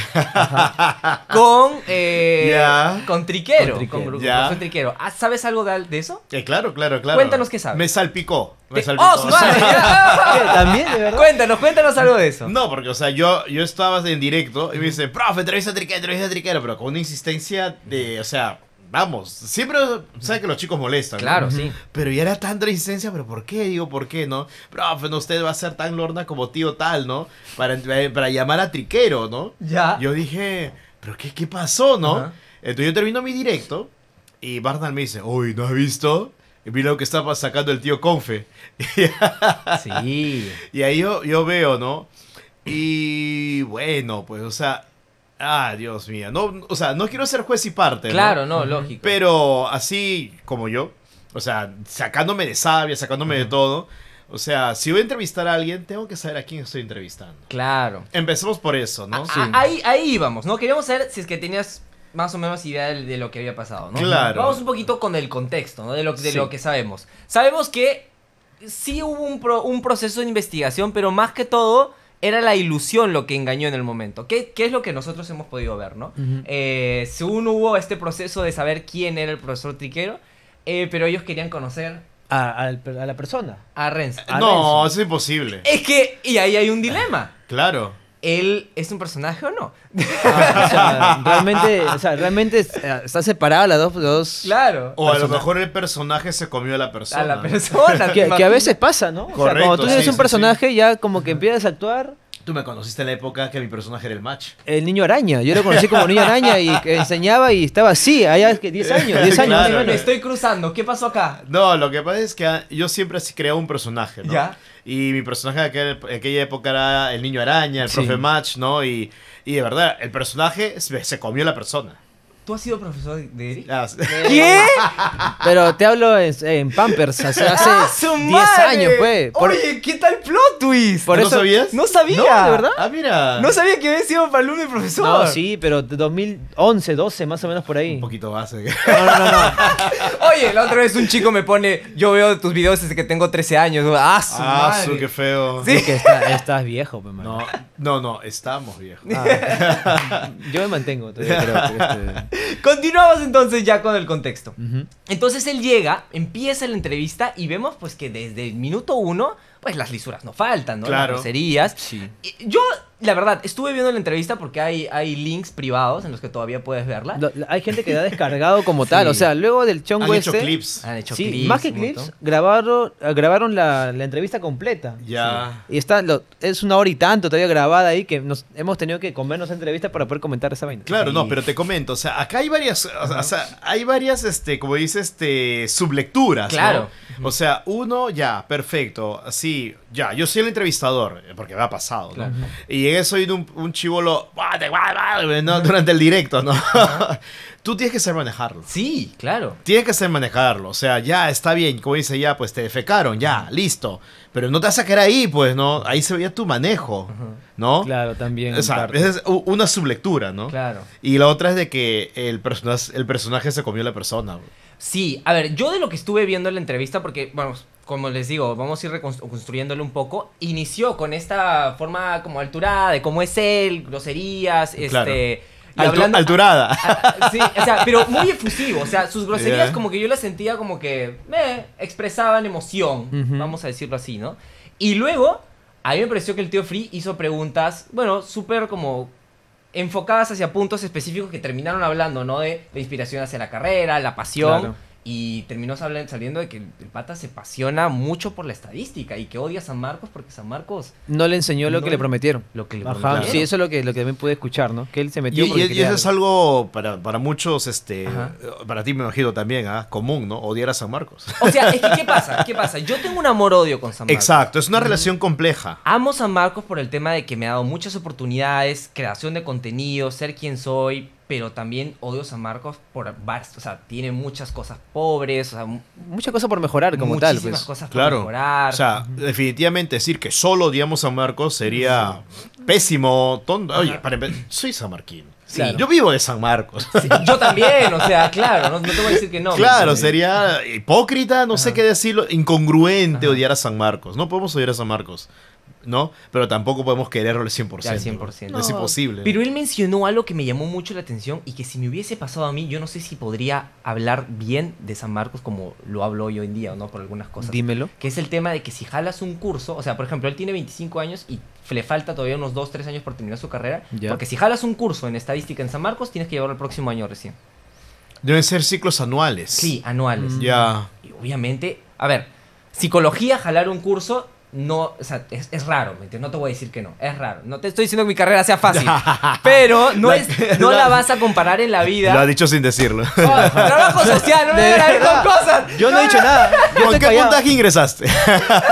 con, eh, con Triquero. Con ah, ¿Sabes algo de, eso? Eh, claro, claro, claro. Cuéntanos qué sabes. Me salpicó. Me salpicó. Oh, También, de verdad. Cuéntanos, cuéntanos algo de eso. No, porque, o sea, yo, yo estaba en directo y me dice, profe, entrevista a Triquero, entrevista a Triquero, pero con una insistencia de, o sea, vamos, siempre sabe que los chicos molestan. Claro, sí. Pero ya era tanta resistencia, pero ¿por qué? Digo, ¿por qué, no? Pero, no usted va a ser tan lorna como tío tal, ¿no? Para, para llamar a Triquero, ¿no? Ya. Yo dije, ¿pero qué, pasó, no? Entonces yo termino mi directo y Barnard me dice, uy, ¿no has visto? mira lo que estaba sacando el tío Confe. sí. Y ahí yo, yo veo, ¿no? Y bueno, pues, o sea, Ah, Dios mío. No, o sea, no quiero ser juez y parte. Claro, no, lógico. Pero así como yo, o sea, sacándome de sabia, sacándome de todo. O sea, si voy a entrevistar a alguien, tengo que saber a quién estoy entrevistando. Claro. Empecemos por eso, ¿no? ahí, ahí íbamos, ¿no? Queríamos saber si es que tenías más o menos idea de, lo que había pasado, ¿no? Claro. Vamos un poquito con el contexto, ¿no? De lo, de lo que sabemos. Sabemos que sí hubo un, un proceso de investigación, pero más que todo era la ilusión lo que engañó en el momento. ¿Qué, es lo que nosotros hemos podido ver, no? Eh, según hubo este proceso de saber quién era el profesor Triquero, eh, pero ellos querían conocer... A, la persona. A Renzo. no, es imposible. Es que, y ahí hay un dilema. Claro él es un personaje o no. Ah, o sea, realmente, o sea, realmente eh, está separada la dos, Claro. O a lo mejor el personaje se comió a la persona. A la persona. que, a veces pasa, ¿no? Correcto, o sea, cuando tú tienes un personaje, ya como que empiezas a actuar Tú me conociste en la época que mi personaje era el match. El niño araña. Yo lo conocí como niño araña y enseñaba y estaba así, allá 10 años, 10 años. me, estoy cruzando. ¿Qué pasó acá? No, lo que pasa es que ah, yo siempre así creaba un personaje, ¿no? Y mi personaje de aquella época era el niño araña, el profe match, ¿no? Y, de verdad, el personaje se comió la persona. ¿Tú has sido profesor de ah, ¿Qué? Pero te hablo en, Pampers, hace 10 ¡Ah, años, pues. Oye, ¿qué tal plot twist? ¿No sabías? No sabía, no, ¿de verdad? Ah, mira. No sabía que habías sido alumno y profesor. No, sí, pero 2011, 12, más o menos por ahí. Un poquito base. Eh. No, no, no. Oye, la otra vez un chico me pone, yo veo tus videos desde que tengo 13 años. ¡Ah, su ah, Su, qué feo. Sí. que estás viejo, pues, No, no, no, estamos viejos. Ah. yo me mantengo todavía, creo. Que este... Continuamos entonces ya con el contexto. Entonces él llega, empieza la entrevista y vemos pues que desde el minuto uno, pues las lisuras no faltan, ¿no? Las groserías. Yo la verdad, estuve viendo la entrevista porque hay, hay links privados en los que todavía puedes verla. hay gente que la ha descargado como tal. O sea, luego del chongo Han hecho este- clips. Han hecho clips. Más que clips, grabaron, la, entrevista completa. Ya. Y está, es una hora y tanto todavía grabada ahí que nos hemos tenido que comernos entrevista para poder comentar esa vaina. Claro, no, pero te comento. O sea, acá hay varias, o hay varias, este, como dices, este, sublecturas. Claro. O sea, uno, ya, perfecto. Así, ya, yo soy el entrevistador, porque me ha pasado, ¿no? Claro. Y he soy un, chivolo ah, durante el directo, ¿no? Tú tienes que saber manejarlo. Sí, claro. Tienes que saber manejarlo. O sea, ya está bien, como dice ya, pues te defecaron, ya, listo. Pero no te vas a quedar ahí, pues, ¿no? Ahí se veía tu manejo, ¿no? Claro, también. esa es una sublectura, ¿no? Claro. Y la otra es de que el, personaje, el personaje se comió la persona. Sí, a ver, yo de lo que estuve viendo en la entrevista, porque, vamos, como les digo, vamos a ir reconstruyéndolo un poco. Inició con esta forma como alturada de cómo es él, groserías, este. alturada. Ah, ah, sí, o sea, pero muy efusivo. O sea, sus groserías como que yo las sentía como que me eh, expresaban emoción, vamos a decirlo así, ¿no? Y luego, a mí me pareció que el tío Free hizo preguntas, bueno, súper como enfocadas hacia puntos específicos que terminaron hablando, ¿no? De la inspiración hacia la carrera, la pasión. Claro y terminó saliendo de que el pata se apasiona mucho por la estadística y que odia a San Marcos porque San Marcos... No le enseñó lo que le prometieron. Lo que le Sí, eso es lo que, lo que también pude escuchar, ¿no? Que él se metió... Y, eso es algo para, muchos, este, eh, para ti me imagino también, ¿ah? común, ¿no? Odiar a San Marcos. O sea, es que ¿qué pasa? ¿Qué pasa? Yo tengo un amor-odio con San Marcos. Exacto, es una relación compleja. Amo San Marcos por el tema de que me ha dado muchas oportunidades, creación de contenido, ser quien soy, pero también odio San Marcos por o sea, tiene muchas cosas pobres, o sea, muchas cosas por mejorar como tal, pues. cosas por mejorar. O sea, definitivamente decir que solo odiamos San Marcos sería pésimo, tonto. Oye, para soy sanmarquino. Sí, yo vivo de San Marcos. yo también, o sea, claro, no, tengo te decir que no. Claro, sería hipócrita, no sé qué decirlo, incongruente odiar a San Marcos. No podemos odiar a San Marcos. ¿no? Pero tampoco podemos quererlo al 100%. Es imposible. Pero él mencionó algo que me llamó mucho la atención y que si me hubiese pasado a mí, yo no sé si podría hablar bien de San Marcos como lo hablo hoy en día o no, por algunas cosas. Dímelo. Que es el tema de que si jalas un curso, o sea, por ejemplo, él tiene 25 años y le falta todavía unos 2, 3 años por terminar su carrera. Porque si jalas un curso en estadística en San Marcos, tienes que llevarlo el próximo año recién. Deben ser ciclos anuales. Sí, anuales. Ya. Y obviamente, a ver, psicología, jalar un curso no, o sea, es, es raro, No te voy a decir que no, es raro. No te estoy diciendo que mi carrera sea fácil, pero no, la, es, no la, vas a comparar en la vida. Lo ha dicho sin decirlo. Oh, trabajo social, no me ver dos cosas. Yo no, he dicho nada. Yo ¿Con qué puntaje ingresaste?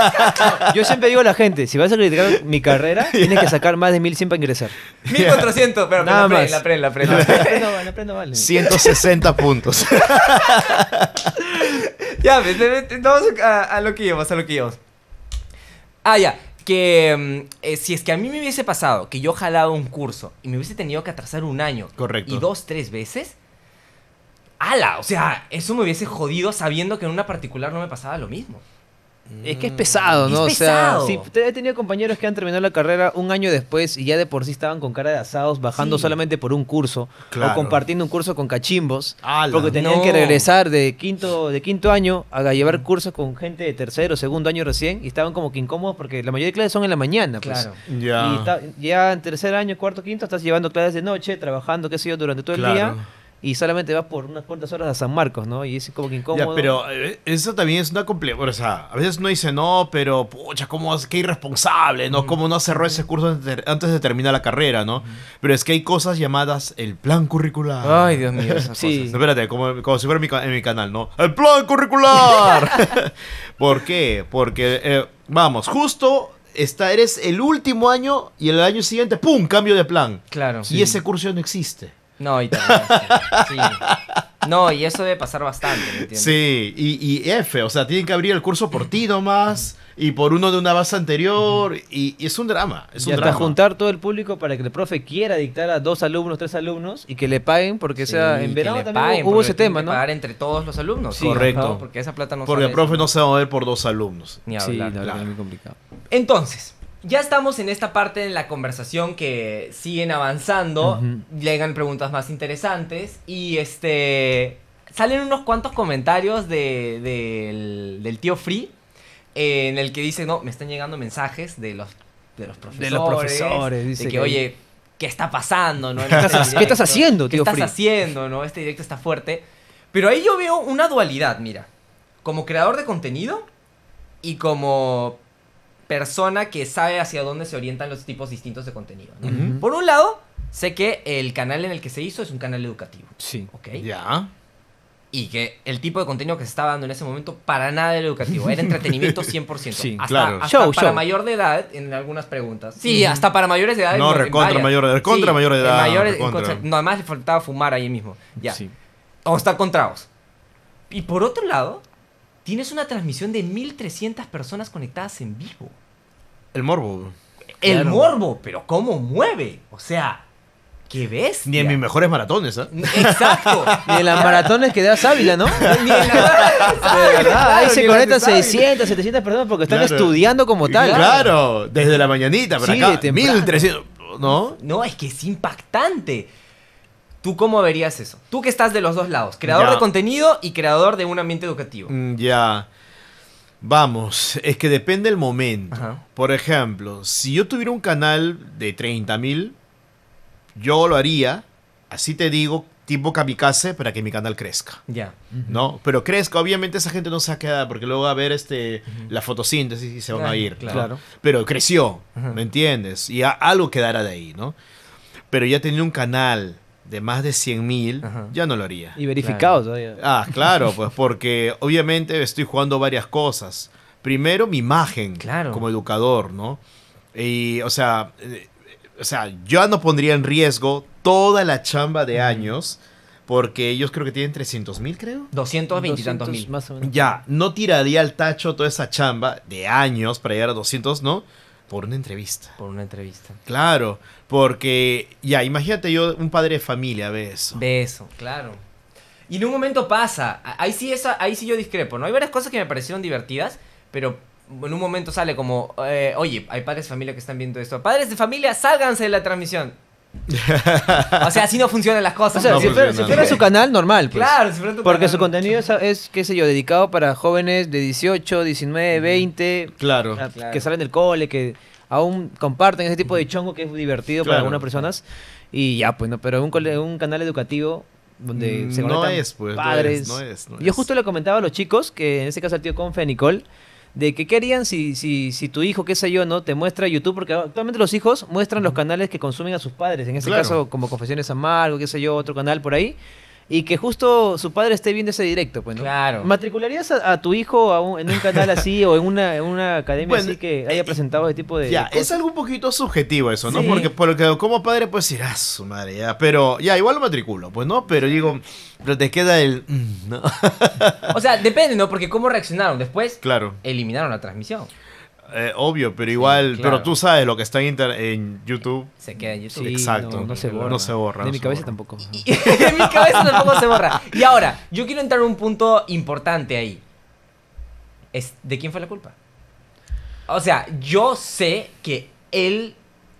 Yo siempre digo a la gente, si vas a criticar mi carrera, tienes que sacar más de 1100 para ingresar. 1400, pero nada la aprende. la vale. 160 puntos. ya, vamos a, lo que íbamos, a lo que íbamos. Ah, ya. Que mm, eh, si es que a mí me hubiese pasado que yo jalaba un curso y me hubiese tenido que atrasar un año. Y dos, tres veces. ¡ala! O sea, eso me hubiese jodido sabiendo que en una particular no me pasaba lo mismo. Es que es pesado, ¿no? Es pesado. O sea, sí, he tenido compañeros que han terminado la carrera un año después y ya de por sí estaban con cara de asados, bajando solamente por un curso o compartiendo un curso con cachimbos, porque tenían que regresar de quinto de quinto año a llevar cursos con gente de tercero, segundo año recién y estaban como que incómodos porque la mayoría de clases son en la mañana, pues. Claro. Y ya en tercer año, cuarto, quinto estás llevando clases de noche, trabajando, qué sé yo, durante todo el día y solamente vas por unas cuantas horas a San Marcos, ¿no? Y es como que incómodo. pero eh, eso también es una complejidad. O sea, a veces uno dice, no, pero pucha, ¿cómo, es qué irresponsable, ¿no? ¿Cómo no cerró ese curso antes de terminar la carrera, ¿no? Pero es que hay cosas llamadas el plan curricular. Ay, Dios mío, esas sí. cosas. espérate, como, si fuera en mi canal, ¿no? ¡El plan curricular! ¿Por qué? Porque, eh, vamos, justo está, eres el último año y el año siguiente, ¡pum! Cambio de plan. Claro. Y ese curso no existe. No, y también, No, y eso debe pasar bastante, ¿me entiendes? Sí, y, y, F, o sea, tienen que abrir el curso por ti nomás y por uno de una base anterior y, es un drama, es y hasta juntar todo el público para que el profe quiera dictar a dos alumnos, tres alumnos y que le paguen porque sea en verano también hubo ese tema, ¿no? pagar entre todos los alumnos. Correcto. porque esa plata no Porque el profe no se va a mover por dos alumnos. Ni hablar, sí, es muy complicado. Entonces, ya estamos en esta parte de la conversación que siguen avanzando, llegan preguntas más interesantes y este salen unos cuantos comentarios del, tío Free eh, en el que dice, no, me están llegando mensajes de los, los profesores. De dice. que, oye, ¿qué está pasando? ¿no? ¿Qué, este estás, haciendo, tío Free? ¿Qué estás haciendo? ¿no? Este directo está fuerte. Pero ahí yo veo una dualidad, mira. Como creador de contenido y como persona que sabe hacia dónde se orientan los tipos distintos de contenido. Por un lado, sé que el canal en el que se hizo es un canal educativo. Sí. ¿Ok? Ya. Y que el tipo de contenido que se estaba dando en ese momento para nada era educativo, era entretenimiento 100%. sí, hasta, claro. para mayor de edad en algunas preguntas. Sí, hasta para mayores de edad. No, recontra mayor de edad. Contra mayor de edad. Nada más le faltaba fumar ahí mismo. Ya. Sí. O estar contraos. Y por otro lado, tienes una transmisión de 1300 personas conectadas en vivo. El morbo. El morbo, pero cómo mueve. O sea, qué ves. Ni en mis mejores maratones, ¿ah? Exacto. ni en las maratones que da Sábila, ¿no? ni en ahí se conectan 600, 700 personas porque están estudiando como tal. Claro, desde la mañanita para sí, 1300, ¿no? No, es que es impactante. ¿Tú cómo verías eso? Tú que estás de los dos lados, creador de contenido y creador de un ambiente educativo. Mm, ya. Vamos, es que depende el momento. Por ejemplo, si yo tuviera un canal de 30.000, mil, yo lo haría, así te digo, tipo kamikaze para que mi canal crezca. Ya. ¿No? Pero crezca, obviamente esa gente no se ha quedado, porque luego va a ver este, la fotosíntesis y se van a ir. Claro. Pero creció, ¿me entiendes? Y algo quedará de ahí, ¿no? Pero ya tenía un canal de más de mil, ya no lo haría. Y verificado Ah, claro, pues porque obviamente estoy jugando varias cosas. Primero, mi imagen claro. como educador, ¿no? Y, o sea, eh, o sea, yo no pondría en riesgo toda la chamba de años. Porque ellos creo que tienen 300 mil, creo. 220 y tantos mil. Más o menos. Ya, no tiraría al tacho toda esa chamba de años para llegar a 200, ¿no? Por una entrevista. Por una entrevista. Claro, porque ya, imagínate yo, un padre de familia ve eso. Ve eso, claro. Y en un momento pasa, ahí sí, esa, ahí sí yo discrepo, ¿no? Hay varias cosas que me parecieron divertidas, pero en un momento sale como, eh, oye, hay padres de familia que están viendo esto. Padres de familia, sálganse de la transmisión. o sea, así no funcionan las cosas. si, fuera, su canal, normal. Pues. Claro, Porque su contenido es, qué sé yo, dedicado para jóvenes de 18, 19, 20. Claro. Que salen del cole, que aún comparten ese tipo de chongo que es divertido para algunas personas. Y ya, pues, no, pero un, un canal educativo donde mm, se pues, padres. No es, Yo justo le comentaba a los chicos, que en este caso el tío Confe, Nicole, de que qué harían si, si, si tu hijo, qué sé yo, no te muestra YouTube, porque actualmente los hijos muestran los canales que consumen a sus padres, en este caso como Confesiones Amargo, qué sé yo, otro canal por ahí y que justo su padre esté viendo ese directo, pues, ¿no? Claro. ¿Matricularías a, tu hijo en un canal así o en una, academia así que haya eh, presentado ese tipo de. Ya, es algo un poquito subjetivo eso, ¿no? Porque, como padre pues decir, ah, su madre, ya. Pero ya, igual lo matriculo, pues, ¿no? Pero digo, pero te queda el. Mm, ¿no? o sea, depende, ¿no? Porque cómo reaccionaron después. Claro. Eliminaron la transmisión. Eh, obvio, pero igual, pero tú sabes lo que está en, YouTube. Se queda en YouTube. Exacto. No, se borra. No se borra. De mi cabeza tampoco. de mi cabeza tampoco se borra. Y ahora, yo quiero entrar en un punto importante ahí. Es, ¿De quién fue la culpa? O sea, yo sé que él,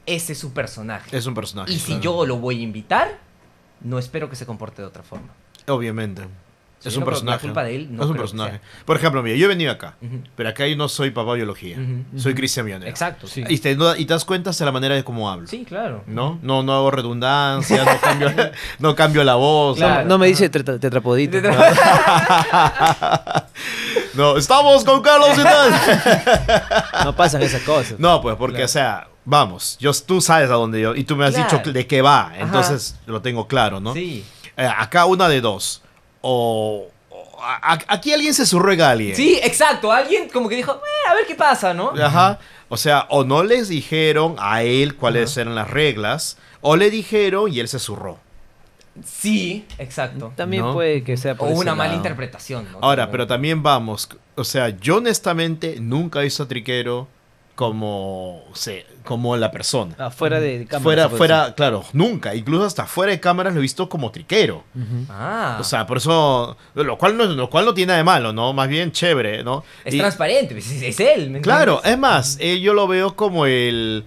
ese es su personaje. Es un personaje. Y si yo lo voy a invitar, no espero que se comporte de otra forma. Obviamente es un personaje. culpa de él es un personaje. Por ejemplo, mira, yo he venido acá, pero acá yo no soy papá biología, soy Cristian Millonero. Exacto, Y te, das cuenta de la manera de cómo hablo. Sí, claro. ¿No? No, hago redundancia, no, cambio, la voz. no, me dice tetrapodito. no, estamos con Carlos y tal. no pasan esas cosas. No, pues porque, o sea, vamos, tú sabes a dónde yo, y tú me has dicho de qué va, entonces lo tengo claro, ¿no? Sí. Eh, acá una de dos o... aquí alguien se zurró a alguien. Sí, exacto. Alguien como que dijo, eh, a ver qué pasa, ¿no? Ajá. O sea, o no les dijeron a él cuáles eran las reglas, o le dijeron y él se surró Sí, exacto. También puede que sea O una mala interpretación. Ahora, pero también vamos. O sea, yo honestamente nunca he visto a Triquero como, como la persona. Ah, fuera de cámara. Fuera, fuera, claro, nunca. Incluso hasta fuera de cámaras lo he visto como triquero. ah. O sea, por eso, lo cual, no, lo cual no tiene de malo, ¿no? Más bien chévere, ¿no? Es transparente, pues, es, él. claro, es más, eh, yo lo veo como el...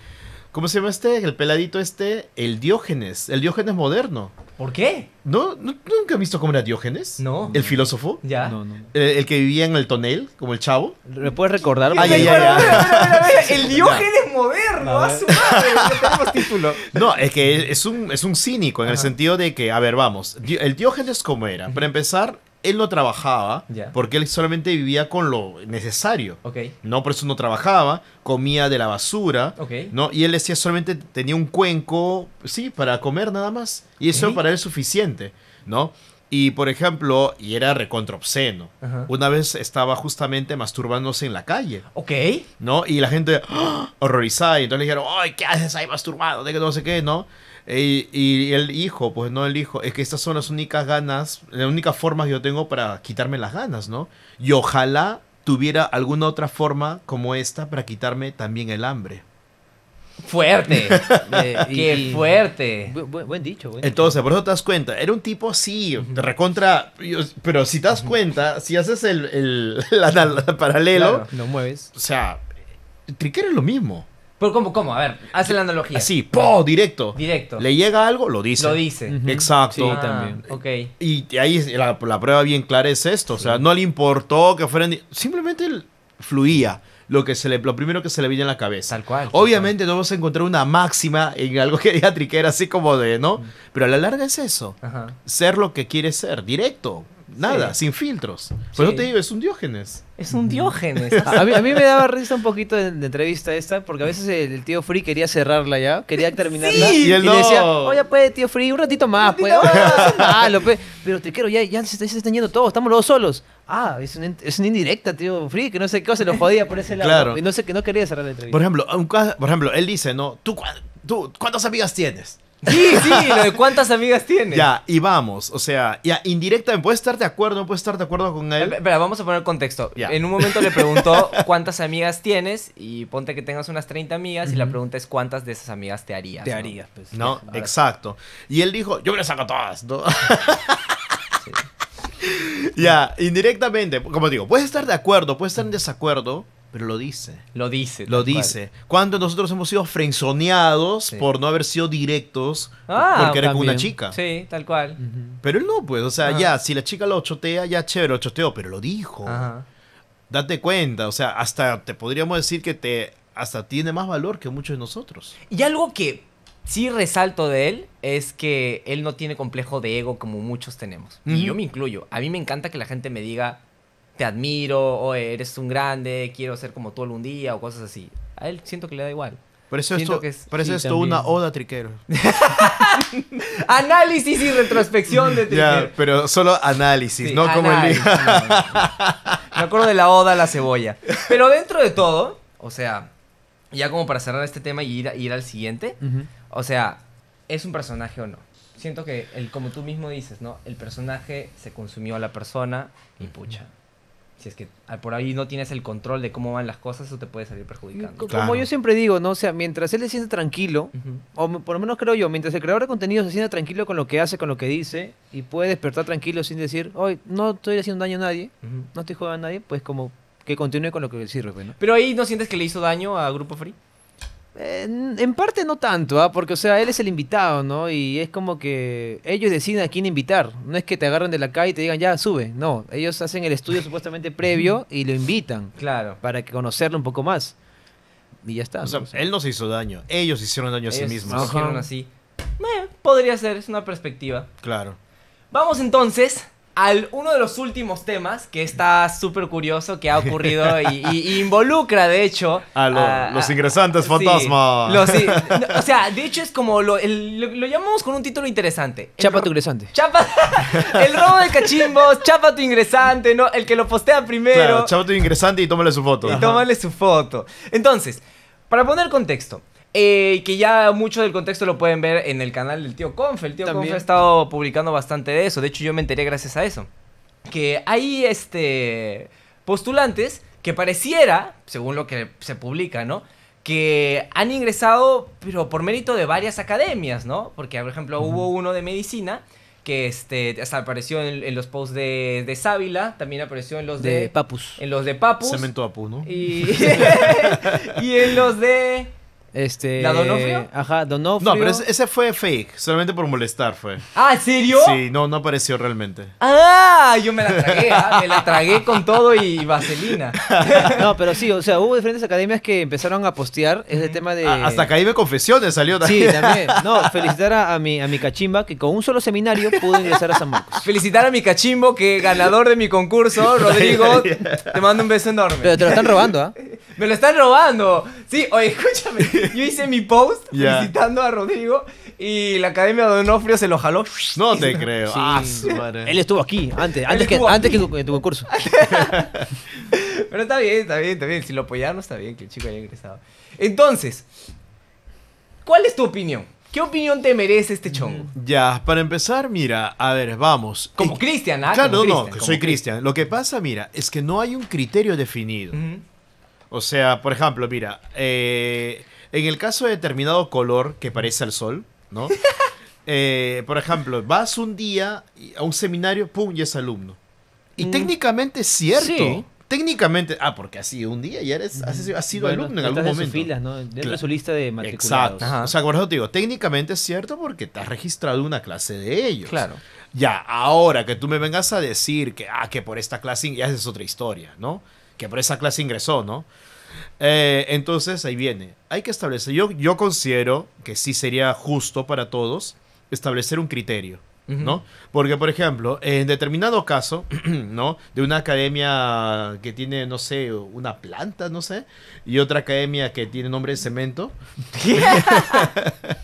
¿Cómo se llama este? El peladito este, el Diógenes, el Diógenes moderno. ¿Por qué? ¿No? ¿Nunca he visto cómo era Diógenes? No. ¿El filósofo? Ya. No, no. Eh, el, que vivía en el tonel, como el chavo. ¿Me puedes recordar? Ay, ay, ay. El Diógenes moderno, a, su madre. título. No, es que es un, cínico en el sentido de que, a ver, vamos. El Diógenes, ¿cómo era? Para empezar, él no trabajaba porque él solamente vivía con lo necesario. No, por eso no trabajaba, comía de la basura, ¿no? Y él decía solamente tenía un cuenco, sí, para comer nada más. Y eso para él es suficiente, ¿no? Y por ejemplo, y era recontra obsceno. Una vez estaba justamente masturbándose en la calle. ¿No? Y la gente ¡Ah! horrorizada. Y entonces le dijeron, ¡ay, qué haces ahí masturbado! De que no sé qué, ¿no? Y, el hijo, pues no el hijo, es que estas son las únicas ganas, las únicas formas que yo tengo para quitarme las ganas, ¿no? Y ojalá tuviera alguna otra forma como esta para quitarme también el hambre. Fuerte. Eh, qué fuerte. buen, dicho, Entonces, por eso te das cuenta. Era un tipo, así de recontra. Pero si te das cuenta, si haces el, paralelo. no mueves. O sea, Trick es lo mismo. Pero ¿cómo, cómo? A ver, hace la analogía. Así, po, directo. Directo. Le llega algo, lo dice. Lo dice. Exacto. Sí, también. Ah, ok. Y ahí la, prueba bien clara es esto. O sea, no le importó que fueran... Simplemente fluía lo que se le, lo primero que se le viene en la cabeza. Tal cual. Obviamente no vamos a encontrar una máxima en algo geriátrico, era así como de, ¿no? Pero a la larga es eso. Ser lo que quiere ser, directo. Nada, sin filtros. Pero no te digo, es un Diógenes. Es un Diógenes. a, mí, me daba risa un poquito de, entrevista esta, porque a veces el, tío Free quería cerrarla ya, quería terminarla. y, él decía, oye, pues, tío Free, un ratito más, pues". pues. Pero te ya, ya se, está yendo todos, estamos los dos solos. Ah, es una, indirecta, tío Free, que no sé qué, se lo jodía por ese lado. Y no sé que no quería cerrar la entrevista. Por ejemplo, por ejemplo él dice, ¿no? ¿Tú, tú cuántas amigas tienes? Sí, sí, lo de cuántas amigas tiene. Ya, y vamos, o sea, ya, indirectamente puedes estar de acuerdo, no puedes estar de acuerdo con él. Espera, vamos a poner contexto. En un momento le preguntó cuántas amigas tienes y ponte que tengas unas 30 amigas y la pregunta es cuántas de esas amigas te harías. Te harías, pues. No, exacto. Y él dijo, yo me las saco todas, Ya, indirectamente, como digo, puedes estar de acuerdo, puedes estar en desacuerdo, pero lo dice. Lo dice. Lo dice. Cuando nosotros hemos sido frenzoneados por no haber sido directos ah, porque eres una chica? Sí, tal cual. Pero él no, pues, o sea, ah. ya, si la chica lo chotea, ya chévere, lo choteó, pero lo dijo. Date cuenta, o sea, hasta te podríamos decir que te hasta tiene más valor que muchos de nosotros. Y algo que sí resalto de él es que él no tiene complejo de ego como muchos tenemos. Y yo me incluyo. A mí me encanta que la gente me diga, te admiro, o eres un grande, quiero ser como tú algún día, o cosas así. A él siento que le da igual. Por eso esto, que es, por esto una oda Triquero. análisis y retrospección de Triquero. pero solo análisis, no como el... Me acuerdo de la oda a la cebolla. Pero dentro de todo, o sea, ya como para cerrar este tema y ir, ir al siguiente, o sea, ¿es un personaje o no? Siento que, el, como tú mismo dices, ¿no? El personaje se consumió a la persona y pucha si es que por ahí no tienes el control de cómo van las cosas, eso te puede salir perjudicando. Como yo siempre digo, ¿no? sea, mientras él se siente tranquilo, o por lo menos creo yo, mientras el creador de contenido se siente tranquilo con lo que hace, con lo que dice, y puede despertar tranquilo sin decir, hoy no estoy haciendo daño a nadie, no estoy jugando a nadie, pues como que continúe con lo que sirve, Pero ahí no sientes que le hizo daño a Grupo Free. En, parte no tanto, ¿ah? porque o sea, él es el invitado, ¿no? Y es como que ellos deciden a quién invitar. No es que te agarren de la calle y te digan, ya, sube. No, ellos hacen el estudio supuestamente previo y lo invitan. Claro. Para que conocerlo un poco más. Y ya está. él no se hizo daño, ellos hicieron daño a sí mismos. hicieron así. Eh, podría ser, es una perspectiva. Claro. Vamos entonces al uno de los últimos temas que está súper curioso que ha ocurrido y, involucra de hecho ah, a, los ingresantes fantasmas. o sea de hecho es como lo, lo, llamamos con un título interesante chapa tu ingresante chapa el robo de cachimbos chapa tu ingresante no el que lo postea primero claro, chapa tu ingresante y tómale su foto y tómale su foto entonces para poner contexto eh, que ya mucho del contexto lo pueden ver en el canal del tío Confe. El tío También. ha estado publicando bastante de eso. De hecho, yo me enteré gracias a eso. Que hay este postulantes que pareciera, según lo que se publica, ¿no? Que han ingresado, pero por mérito de varias academias, ¿no? Porque, por ejemplo, hubo uno de medicina que este apareció en, los posts de, de Sávila, también apareció en los de, Papus. En los de Papus. Cemento Apu, ¿no? y en los de este, ¿La Donofrio? Ajá, Donofrio. No, pero ese, fue fake, solamente por molestar fue. ¿Ah, en serio? Sí, no, no apareció realmente. Ah, yo me la tragué, ah, me la tragué con todo y vaselina. no, pero sí, o sea, hubo diferentes academias que empezaron a postear ese tema de... Ah, hasta Academia Confesiones salió también. Sí, también. No, felicitar a, mi, a mi cachimba que con un solo seminario pudo ingresar a San Marcos. Felicitar a mi cachimbo que ganador de mi concurso, Rodrigo, te mando un beso enorme. Pero te lo están robando, ¿ah? Me lo están robando. Sí, oye, escúchame yo hice mi post visitando a Rodrigo y la Academia de Onofrio se lo jaló. No te creo. Ah, Él estuvo aquí antes, antes, que, tu, concurso. Pero está bien, está bien, está bien. Si lo apoyaron, está bien que el chico haya ingresado. Entonces, ¿cuál es tu opinión? ¿Qué opinión te merece este chongo? Mm. Ya, para empezar, mira, a ver, vamos. Como Cristian, ¿ah? Claro, no, no, soy Cristian. Lo que pasa, mira, es que no hay un criterio definido. O sea, por ejemplo, mira, eh, en el caso de determinado color que parece al sol, ¿no? Eh, por ejemplo, vas un día a un seminario, pum, y es alumno. Y mm. técnicamente es cierto. Técnicamente, ah, porque ha sido un día ya eres, has, sido alumno en algún momento. En filas, ¿no? Dentro de su lista de matriculados. Exacto. O sea, por eso te digo, técnicamente es cierto porque te has registrado una clase de ellos. Claro. Ya, ahora que tú me vengas a decir que, ah, que por esta clase, ya es otra historia, ¿no? Que por esa clase ingresó, ¿no? Eh, entonces, ahí viene. Hay que establecer. Yo, yo considero que sí sería justo para todos establecer un criterio. ¿No? Porque, por ejemplo, en determinado caso, ¿no? De una academia que tiene, no sé, una planta, no sé, y otra academia que tiene nombre de cemento.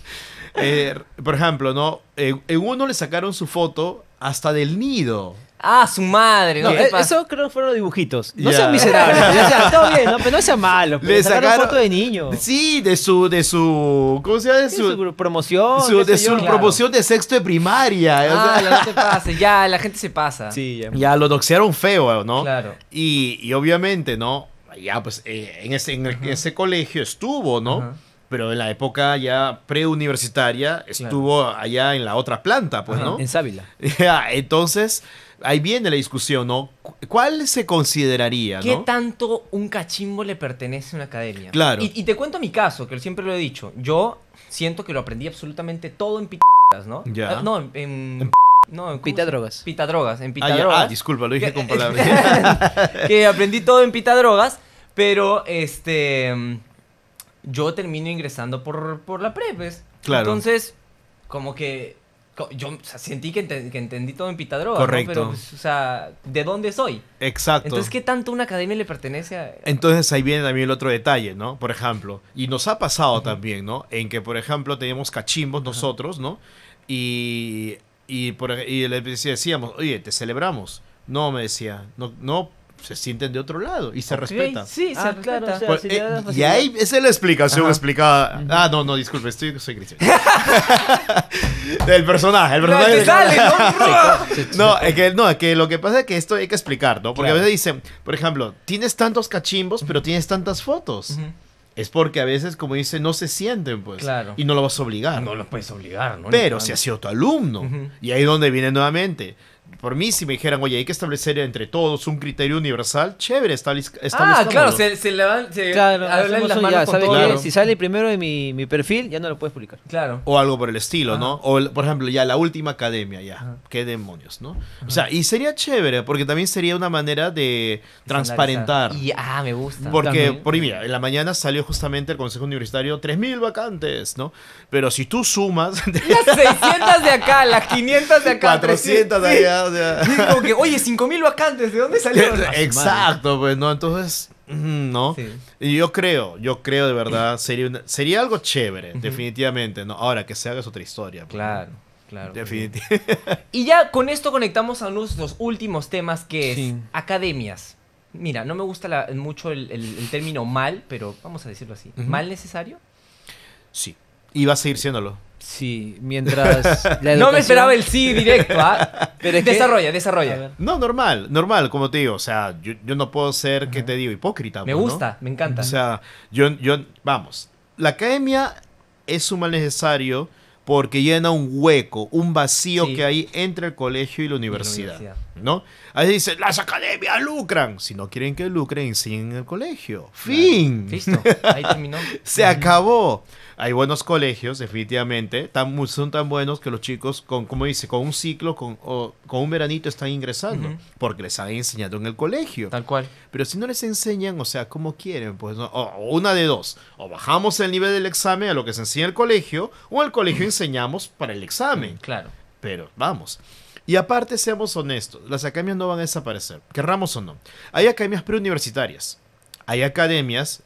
Eh, por ejemplo, ¿no? Eh, en uno le sacaron su foto hasta del nido. Ah, su madre. No, eh, eso creo que fueron los dibujitos. No sean miserables. o sea, todo bien, no, pero no sean malo. Le pues, sacaron, foto de niño. Sí, de su, de su, ¿cómo se llama? De su, promoción. de su promoción de sexto de primaria. Ah, o sea. no ya, la gente se pasa. Sí, ya. Ya, lo doxearon feo, ¿no? Claro. Y, obviamente, ¿no? Ya, pues, eh, en, ese, en, ese colegio estuvo, ¿no? pero en la época ya preuniversitaria estuvo allá en la otra planta, pues, ¿no? En Sávila. Entonces, ahí viene la discusión, ¿no? ¿Cuál se consideraría? ¿Qué tanto un cachimbo le pertenece a una academia? Claro. Y, te cuento mi caso, que siempre lo he dicho. Yo siento que lo aprendí absolutamente todo en pitas, ¿no? Ya. Ah, no, en, no, en pitadrogas. Pitadrogas, en ah, ah, pitadrogas. Ah, disculpa, lo dije con palabras. que aprendí todo en pitadrogas, pero este yo termino ingresando por, por la pre, ¿ves? Claro. Entonces, como que yo sentí que, entendí todo en Pitadroga. Correcto. Pero, pues, o sea, ¿de dónde soy? Exacto. Entonces, ¿qué tanto una academia le pertenece a.? Entonces, ahí viene también el otro detalle, ¿no? Por ejemplo, y nos ha pasado también, ¿no? En que, por ejemplo, teníamos cachimbos nosotros, ¿no? Y, y, por, y le decíamos, oye, te celebramos. No, me decía, no, no se sienten de otro lado y se respetan... Sí, se ah, pues, eh, y ahí es la explicación explicada. Ah, no, no, disculpe, estoy, soy Cristian... el personaje, el personaje. No, es que, no, es que lo que pasa es que esto hay que explicar, ¿no? Porque a veces dicen, por ejemplo, tienes tantos cachimbos, pero tienes tantas fotos. Es porque a veces, como dice, no se sienten, pues. Claro. Y no lo vas a obligar. No lo puedes obligar, ¿no? Pero si ha sido tu alumno. Y ahí donde viene nuevamente por mí, si me dijeran, oye, hay que establecer entre todos un criterio universal, chévere, Ah, claro, se, se le van. claro, las manos con Si sale primero de mi, perfil, ya no lo puedes publicar. Claro. O algo por el estilo, ¿no? O, por ejemplo, ya la última academia, ya. Qué demonios, ¿no? O sea, y sería chévere, porque también sería una manera de transparentar. Y, ah, me gusta. Porque, por mira, en la mañana salió justamente el Consejo Universitario 3.000 vacantes, ¿no? Pero si tú sumas. Las 600 de acá, las 500 de acá. 400 de allá. Oye, oye, 5.000 vacantes, ¿de dónde salieron? Ah, Exacto, pues, ¿no? Entonces, ¿no? Y yo creo, yo creo de verdad, sería, sería algo chévere, definitivamente, ¿no? Ahora, que se haga es otra historia. Pues, claro. Claro. Definitivamente. Y ya con esto conectamos a los últimos temas, que es academias. Mira, no me gusta mucho el, término mal, pero vamos a decirlo así. ¿Mal necesario? Sí. Y va a seguir siéndolo. Sí, mientras. No me esperaba el sí directo, ¿ah? Pero Desarrolla, desarrolla. No, normal, normal, como te digo. O sea, yo, no puedo ser, que te digo? Hipócrita. Me pues, gusta, me encanta. O sea, yo, Vamos. La academia es un mal necesario porque llena un hueco, un vacío que hay entre el colegio y la universidad. ¿No? Ahí dice, las academias lucran. Si no quieren que lucren, enseñen en el colegio. Fin. Listo. Ahí terminó. Se acabó hay buenos colegios, definitivamente, son tan buenos que los chicos, con, como dice, con un ciclo, con, o, con un veranito están ingresando, porque les han enseñado en el colegio. Tal cual. Pero si no les enseñan, o sea, como quieren, pues o una de dos, o bajamos el nivel del examen a lo que se enseña en el colegio, o al colegio enseñamos para el examen. Mm, claro. Pero vamos. Y aparte, seamos honestos, las academias no van a desaparecer, querramos o no. Hay academias preuniversitarias, hay academias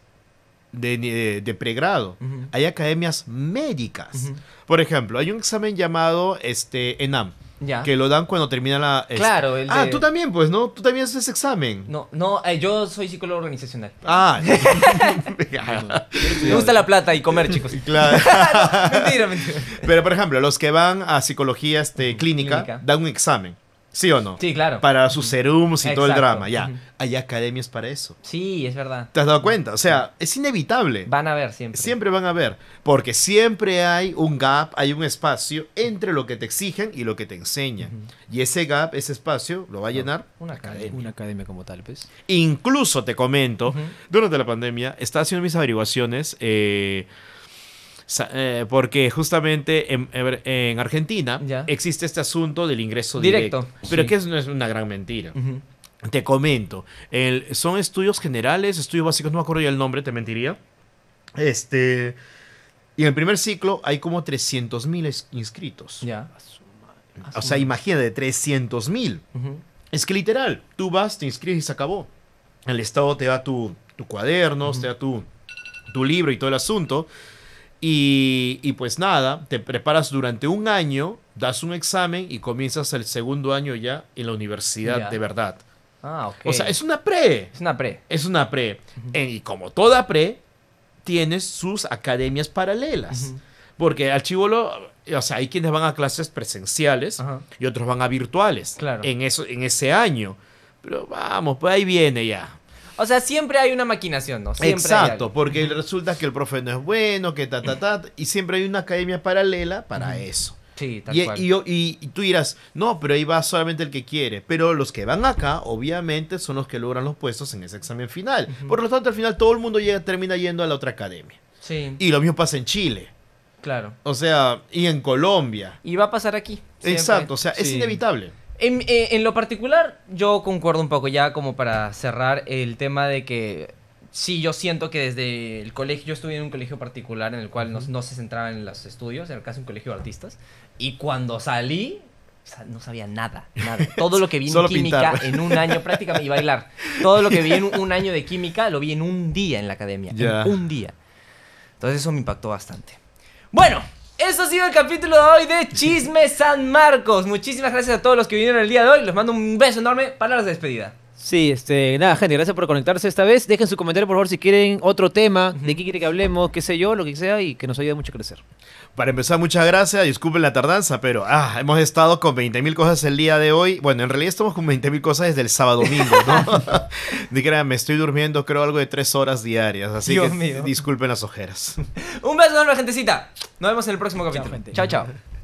de, pregrado, hay academias médicas. Por ejemplo, hay un examen llamado este, ENAM. Que lo dan cuando termina la... Este, claro, el Ah, tú también, pues, ¿no? Tú también haces examen. No, no, eh, yo soy psicólogo organizacional. Ah. Me gusta la plata y comer, chicos. Claro. mentira, mentira. Pero, por ejemplo, los que van a psicología este, clínica. dan un examen. ¿Sí o no? Sí, claro. Para sus serums y todo el drama, ya. Hay academias para eso. Sí, es verdad. ¿Te has dado cuenta? O sea, es inevitable. Van a ver siempre. Siempre van a ver. Porque siempre hay un gap, hay un espacio entre lo que te exigen y lo que te enseñan. Y ese gap, ese espacio, lo va a llenar. Una academia. Una academia como tal, pues. Incluso te comento, durante la pandemia, estaba haciendo mis averiguaciones. Eh, eh, porque justamente en, Argentina existe este asunto del ingreso directo. pero que es, no es una gran mentira. Te comento, son estudios generales, estudios básicos, no me acuerdo ya el nombre, te mentiría. Este, y en el primer ciclo hay como 300.000 inscritos. Ya. O sea, imagínate, 300.000. Es que literal, tú vas, te inscribes y se acabó. El Estado te da tu, tu cuadernos, te da tu, tu libro y todo el asunto. Y, pues nada, te preparas durante un año, das un examen y comienzas el segundo año ya en la universidad de verdad. Ah, okay. O sea, es una pre. Es una pre. Es una pre. y como toda pre, tienes sus academias paralelas. Porque al chivolo, o sea, hay quienes van a clases presenciales y otros van a virtuales. Claro. En, eso, en ese año. Pero vamos, pues ahí viene ya. O sea, siempre hay una maquinación, ¿no? Siempre Exacto, porque resulta que el profe no es bueno, que ta, ta, ta, y siempre hay una academia paralela para eso. Sí, tal y, cual. Y, tú dirás, no, pero ahí va solamente el que quiere. Pero los que van acá, obviamente, son los que logran los puestos en ese examen final. Por lo tanto, al final todo el mundo llega, termina yendo a la otra academia. Sí. Y lo mismo pasa en Chile. Claro. O sea, y en Colombia. Y va a pasar aquí. Exacto, o sea, es inevitable. Eh, en, lo particular, yo concuerdo un poco ya como para cerrar el tema de que sí, yo siento que desde el colegio, yo estuve en un colegio particular en el cual no, se centraba en los estudios, en el caso un colegio de artistas, y cuando salí, no sabía nada, nada. Todo lo que vi en química en un año prácticamente y bailar. Todo lo que vi en un año de química lo vi en un día en la academia. En un día. Entonces eso me impactó bastante. Bueno, eso ha sido el capítulo de hoy de Chisme San Marcos. Muchísimas gracias a todos los que vinieron el día de hoy. Les mando un beso enorme. para de despedida. Sí, este, nada, gente, gracias por conectarse esta vez. Dejen su comentario, por favor, si quieren otro tema, de qué quiere que hablemos, qué sé yo, lo que sea, y que nos ayude mucho a crecer. Para empezar, muchas gracias, disculpen la tardanza, pero ah, hemos estado con 20.000 cosas el día de hoy. Bueno, en realidad estamos con 20.000 cosas desde el sábado domingo, ¿no? Díganme, me estoy durmiendo creo algo de tres horas diarias, así que disculpen las ojeras. Un beso enorme, gentecita. Nos vemos en el próximo capítulo. Chao, chao.